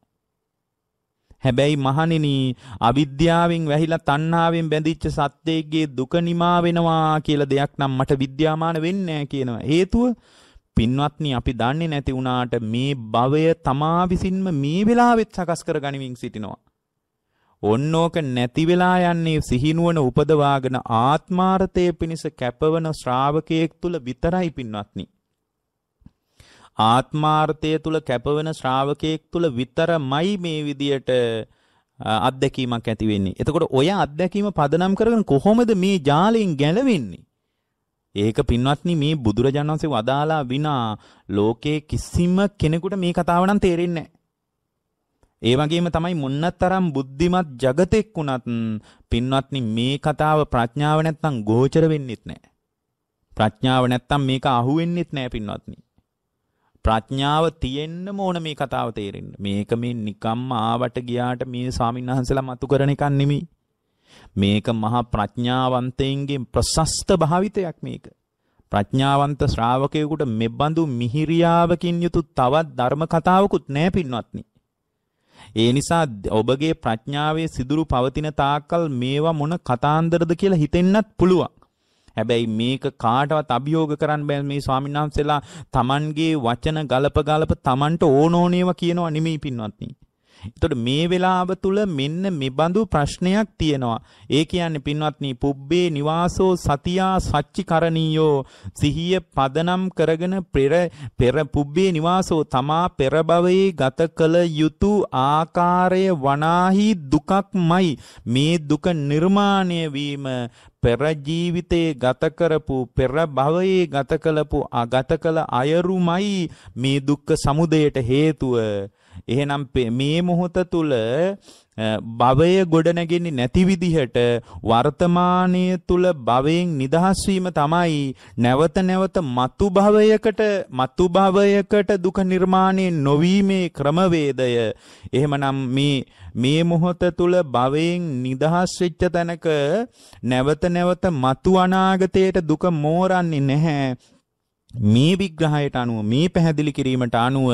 හැබැයි මහණෙනි අවිද්‍යාවෙන් වැහිලා තණ්හාවෙන් බැඳිච්ච සත්‍යයේ දුක නිමා වෙනවා කියලා දෙයක් නම් මට විද්‍යාමාන වෙන්නේ කියනවා. හේතුව පින්වත්නි අපි දන්නේ නැති වුණාට මේ භවය තමා විසින්ම මේ වෙලාවෙත් සකස් කරගනිමින් සිටිනවා. ඔන්නෝක නැති වෙලා යන්නේ සිහිනුවන උපදවාගෙන ආත්මාර්ථයේ පිණිස කැපවන ශ්‍රාවකයෙක් තුල විතරයි පින්වත්නි. ආත්මාර්ථය තුල කැපවෙන ශ්‍රාවකයෙක් තුල විතරමයි මේ විදියට අත්දැකීමක් ඇති වෙන්නේ. එතකොට ඔය අත්දැකීම පදනම් කරගෙන කොහොමද මේ ජාලයෙන් ගැලවෙන්නේ? ඒක පින්වත්නි මේ බුදුරජාණන් වහන්සේ වදාලා විනා ලෝකේ කිසිම කෙනෙකුට මේ කතාව නම් තේරෙන්නේ නැහැ. ඒ වගේම තමයි මොන්නතරම් බුද්ධිමත් జగතෙක් වුණත් පින්වත්නි මේ කතාව ප්‍රඥාව නැත්තම් ගෝචර වෙන්නෙත් නැහැ. ප්‍රඥාව නැත්තම් මේක අහු වෙන්නෙත් නැහැ පින්වත්නි. ප්‍රඥාව තියෙන්නම ඕන මේ කතාව තේරෙන්න. මේක මේ නිකම්ම ආවට ගියාට මේ ස්වාමීන් වහන්සේලා මතු කරන එකක් නෙමෙයි. මේක මහා ප්‍රඥාවන්තයින්ගේ ප්‍රශස්ත භාවිතයක් මේක. ප්‍රඥාවන්ත ශ්‍රාවකයෙකුට මෙබඳු මිහිරියාවකින් යුතු තවත් ධර්ම කතාවකුත් නැහැ පින්වත්නි. ඒ නිසා ඔබගේ ප්‍රඥාවේ සිදුරු පවතින තාක්කල් මේවා මොන කතාන්දරද කියලා හිතෙන්නත් පුළුවන්. හැබැයි මේක කාටවත් අභියෝග කරන්න බෑ මේ ස්වාමීන් වහන්සේලා Tamanගේ වචන ගලප ගලප Tamanට ඕන ඕනේවා කියනවා නෙමෙයි පින්වත්නි. එතකොට මේ වෙලාව තුල මෙන්න මෙබඳු ප්‍රශ්නයක් තියෙනවා. ඒ කියන්නේ පින්වත්නි පුබ්බේ නිවාසෝ සතියා සච්චිකරණීයෝ සිහිය පදනම් කරගෙන පෙර පෙර පුබ්බේ නිවාසෝ තමා පෙර භවයේ ගත කළ යුතු ආකාරය වනාහි දුකක්මයි. මේ දුක නිර්මාණය වීම පෙර ජීවිතේ ගත කරපු පෙර භවයේ ගත කළපු අගත කළ අයරුමයි මේ දුක්ඛ සමුදයට හේතුව එහෙනම් මේ මොහොත තුල භවය ගොඩනගෙන්නේ නැති විදිහට වර්තමානය තුල භවයෙන් නිදහස් වීම තමයි නැවත නැවත మత్తు භවයකට మత్తు භවයකට දුක නිර්මාණය නොවීමේ ක්‍රමවේදය එහෙමනම් මේ මේ මොහොත තුල භවයෙන් නිදහස් වෙච්ච තැනක නැවත නැවත మత్తు අනාගතයට දුක මෝරන්නේ නැහැ මේ විග්‍රහයට අනුව මේ පැහැදිලි කිරීමට අනුව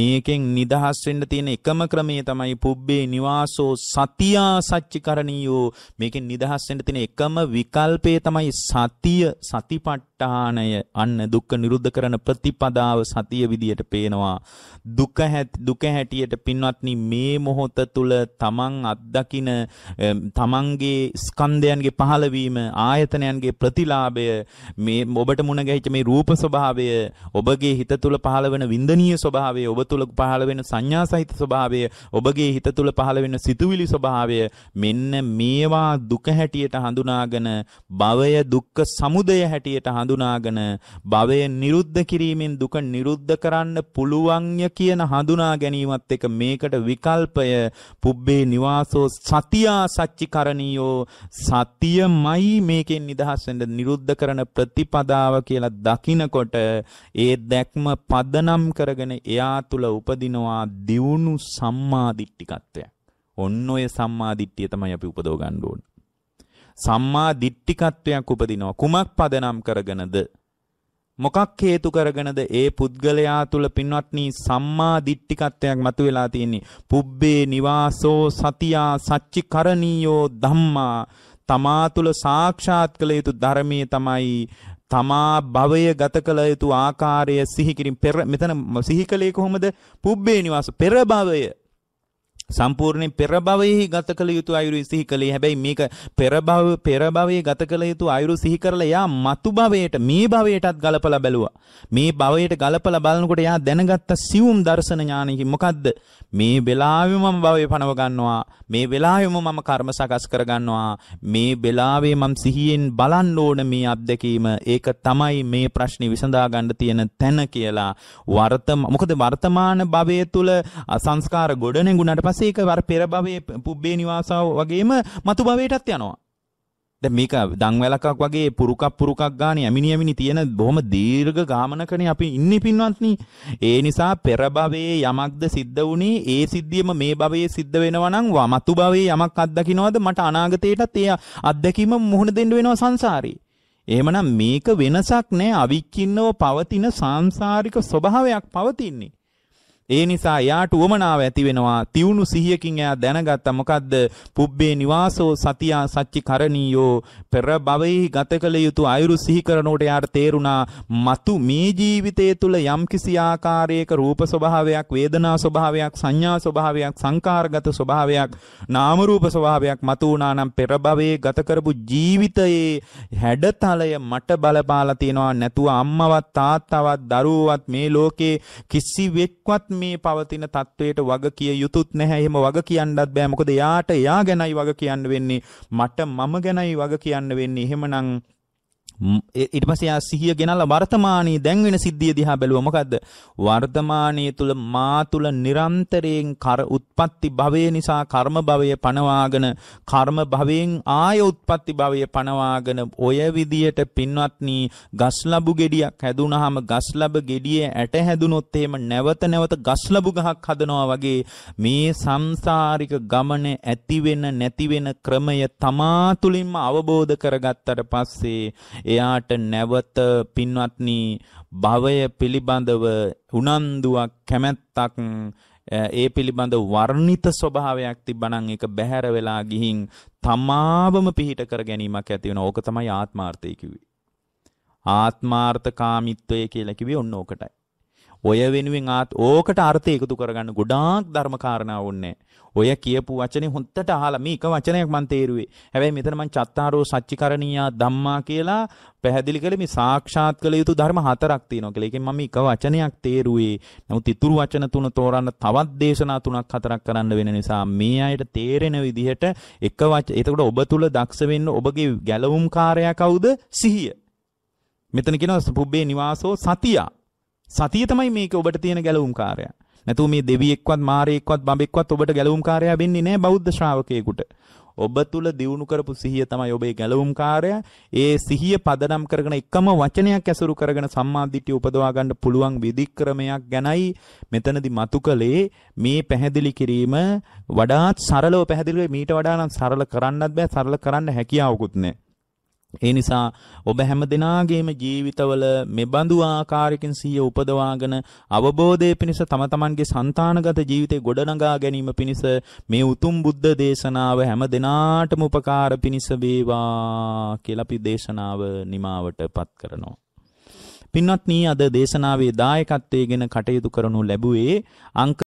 මේකෙන් නිදහස් වෙන්න තියෙන එකම ක්‍රමය තමයි පුබ්බේ නිවාසෝ සතියා සච්චිකරණියෝ මේකෙන් නිදහස් වෙන්න තියෙන එකම විකල්පය තමයි සතිය සතිපට්ඨ ඨාණය අන්න දුක්ඛ නිරුද්ධ කරන ප්‍රතිපදාව සතිය විදියට පේනවා දුක දුක හැටියට පින්වත්නි මේ මොහොත තුල තමන් අත්දකින තමන්ගේ ස්කන්ධයන්ගේ පහළවීම ආයතනයන්ගේ ප්‍රතිලාභය මේ ඔබට මුණ ගැහිච්ච මේ රූප ස්වභාවය ඔබගේ හිත තුල පහළ වෙන වින්දනීය ස්වභාවය ඔබ තුල පහළ වෙන සංඥා සහිත ස්වභාවය ඔබගේ හිත තුල පහළ වෙන සිතුවිලි ස්වභාවය මෙන්න මේවා දුක හැටියට හඳුනාගෙන භවය දුක්ඛ සමුදය හැටියට හඳුනා හඳුනාගෙන භවය නිරුද්ධ කිරීමෙන් දුක නිරුද්ධ කරන්න පුළුවන්ය කියන හඳුනා ගැනීමත් එක මේකට විකල්පය පුබ්බේ නිවාසෝ සතියා සච්චිකරණියෝ සතියමයි මේකෙන් නිදහස් වෙන්න නිරුද්ධ කරන ප්‍රතිපදාව කියලා දකිනකොට ඒ දැක්ම පදනම් කරගෙන එයා තුල උපදිනවා දියුණු සම්මාදිට්ඨිකත්වයක්. ඔන්න ඔය සම්මාදිට්ඨිය තමයි අපි උපදව ගන්න ඕනේ. සම්මා දිට්ඨිකත්වයක් උපදිනවා. කුමක් පදනම් කරගෙනද? මොකක් හේතු කරගෙනද ඒ පුද්ගලයා තුල පින්වත්නි සම්මා දිට්ඨිකත්වයක් මතුවලා තියෙන්නේ. පුබ්බේ නිවාසෝ සතියා සච්චිකරණීයෝ ධම්මා තමා තුල සාක්ෂාත් කළ යුතු ධර්මයේ තමයි තමා භවය ගත කළ යුතු ආකාරය සිහි කිරීම පෙර මෙතන සිහි කලේ කොහොමද පුබ්බේ නිවාස පෙර භවය සම්පූර්ණයෙන් පෙර භවයේ ගත කළ යුතු අයුරු සිහි කළේ හැබැයි මේක පෙර භව පෙර භවයේ ගත කළ යුතු අයුරු සිහි කරලා එයා මතු භවයට මේ භවයටත් ගලපලා බැලුවා මේ භවයට ගලපලා බලනකොට එයා දැනගත්ත සියුම් දර්ශන ඥානකින් මොකද්ද මේ වෙලාවේ මම භවය පනව ගන්නවා මේ වෙලාවේම මම කර්ම සකස් කර ගන්නවා මේ වෙලාවේ මම සිහියෙන් බලන්න ඕන මේ අත්දැකීම ඒක තමයි මේ ප්‍රශ්නේ විසඳා ගන්න තියෙන තැන කියලා වර්තම මොකද වර්තමාන භවයේ තුල සංස්කාර ගොඩනැගුණාට පස්සේ වහන්සේක අර පෙර භවයේ පුබ්බේ නිවාසාව වගේම මතු භවයටත් යනවා. දැන් මේක දන්වැලකක් වගේ පුරුකක් පුරුකක් ගානේ යමිනි යමිනි තියෙන බොහොම දීර්ඝ ගාමනකනේ අපි ඉන්නේ පින්වත්නි. ඒ නිසා පෙර භවයේ යමක්ද සිද්ධ වුණේ ඒ සිද්ධියම මේ භවයේ සිද්ධ වෙනවා නම් වමතු භවයේ යමක් අත්දකින්නවද මට අනාගතේටත් ඒ අත්දැකීම මුහුණ දෙන්න වෙනවා සංසාරේ. එහෙමනම් මේක වෙනසක් නෑ අවික්කින්නව පවතින සාංශාරික ස්වභාවයක් පවතින්නේ. ඒ නිසා එයාට උවමනාව ඇති වෙනවා තියුණු සිහියකින් එයා දැනගත්ත මොකද්ද පුබ්බේ නිවාසෝ සතියා සච්චි කරණීයෝ පෙර භවෙහි ගත කළ යුතු අයුරු සිහි කරනකොට එයාට තේරුණා మతు මේ ජීවිතය තුළ යම්කිසි ආකාරයක රූප ස්වභාවයක් වේදනා ස්වභාවයක් සංඥා ස්වභාවයක් සංකාරගත ස්වභාවයක් නාම රූප ස්වභාවයක් මතු වුණා නම් පෙර භවයේ ගත කරපු ජීවිතයේ හැඩතලය මට බලපාලා තියෙනවා නැතුව අම්මවත් තාත්තවත් දරුවවත් මේ ලෝකේ කිසි වෙක්වත් මේ පවතින තත්ත්වයට වග කිය යුතුත් නැහැ. එහෙම වග කියන්නත් බෑ. මොකද එයාට එයා ගැනයි වග කියන්න වෙන්නේ. මට මම ගැනයි වග කියන්න වෙන්නේ. එහෙමනම් ඊට පස්සේ ආ සිහිය ගෙනල්ලා වර්තමානයේ දැන් වෙන සිද්ධිය දිහා බැලුවා මොකද්ද වර්තමානයේ තුල මා තුල නිරන්තරයෙන් කර උත්පත්ති භවය නිසා කර්ම භවය පනවාගෙන කර්ම භවයෙන් ආය උත්පත්ති භවය පනවාගෙන ඔය විදියට පින්වත්නි ගස් ලැබු ගෙඩියක් හැදුනහම ගස් ලැබ ගෙඩියේ ඇට හැදුනොත් එහෙම නැවත නැවත ගස් ලැබු ගහක් හදනවා වගේ මේ සංසාරික ගමන ඇති වෙන නැති වෙන ක්‍රමය තමා තුලින්ම අවබෝධ කරගත්තට පස්සේ එයාට නැවත පින්වත්නි භවය පිළිබඳව උනන්දුවක් කැමැත්තක් ඒ පිළිබඳ වර්ණිත ස්වභාවයක් තිබ්බනම් ඒක බැහැර වෙලා ගිහින් තමාවම පිහිට කර ගැනීමක් ඇති වෙනවා. ඕක තමයි ආත්මාර්ථය කිව්වේ. ආත්මාර්ථකාමීත්වය කියලා කිව්වේ ඔන්න ඕකටයි. ඔය වෙනුවෙන් ආත් ඕකට අර්ථය එකතු කරගන්න ගොඩාක් ධර්මකාරණා ඕනේ. ඔය කියපු වචනේ හොන්තට අහලා මේක වචනයක් මන් තේරුවේ. හැබැයි මෙතන මං චත්තාරෝ සච්චිකරණීයා ධම්මා කියලා පැහැදිලි කළේ මේ සාක්ෂාත් කළ යුතු ධර්ම හතරක් තියෙනවා කියලා. ඒකෙන් මම එක වචනයක් තේරුවේ. නමුත් ඉතුරු වචන තුන තෝරන්න තවත් දේශනා තුනක් හතරක් කරන්න වෙන නිසා මේ අයට තේරෙන විදිහට එක වචන. එතකොට ඔබ තුල දක්ෂ වෙන්න ඔබගේ ගැලවුම්කාරයා කවුද? සිහිය. මෙතන කියනවා පුබ්බේ නිවාසෝ සතියා සතිය තමයි මේක ඔබට තියෙන ගැලවුම් කාර්යය. නැතුව මේ දෙවියෙක්වත් මාරයෙක්වත් බඹෙක්වත් ඔබට ගැලවුම් කාර්යය වෙන්නේ නැහැ බෞද්ධ ශ්‍රාවකයෙකුට. ඔබ තුල දියුණු කරපු සිහිය තමයි ඔබේ ගැලවුම් කාර්යය. ඒ සිහිය පදනම් කරගෙන එකම වචනයක් ඇසුරු කරගෙන සම්මාදිට්ඨිය උපදවා ගන්න පුළුවන් විධික්‍රමයක් ගැනයි මෙතනදී මතු කළේ මේ පැහැදිලි කිරීම වඩාත් සරලව පැහැදිලි වෙයි මීට වඩා නම් සරල කරන්නත් බෑ සරල කරන්න හැකියාවකුත් නැහැ. ඒ නිසා ඔබ හැම දෙනාගේම ජීවිතවල මෙබඳු ආකාරයකින් සිහිය උපදවාගෙන අවබෝධය පිණිස තම තමන්ගේ సంతానගත ජීවිතේ ගොඩනගා ගැනීම පිණිස මේ උතුම් බුද්ධ දේශනාව හැම දිනාටම උපකාර පිණිස වේවා කියලා අපි දේශනාව නිමාවටපත් කරනවා. පින්වත්නි අද දේශනාවේ දායකත්වයේගෙන කටයුතු කරනු ලැබුවේ අංක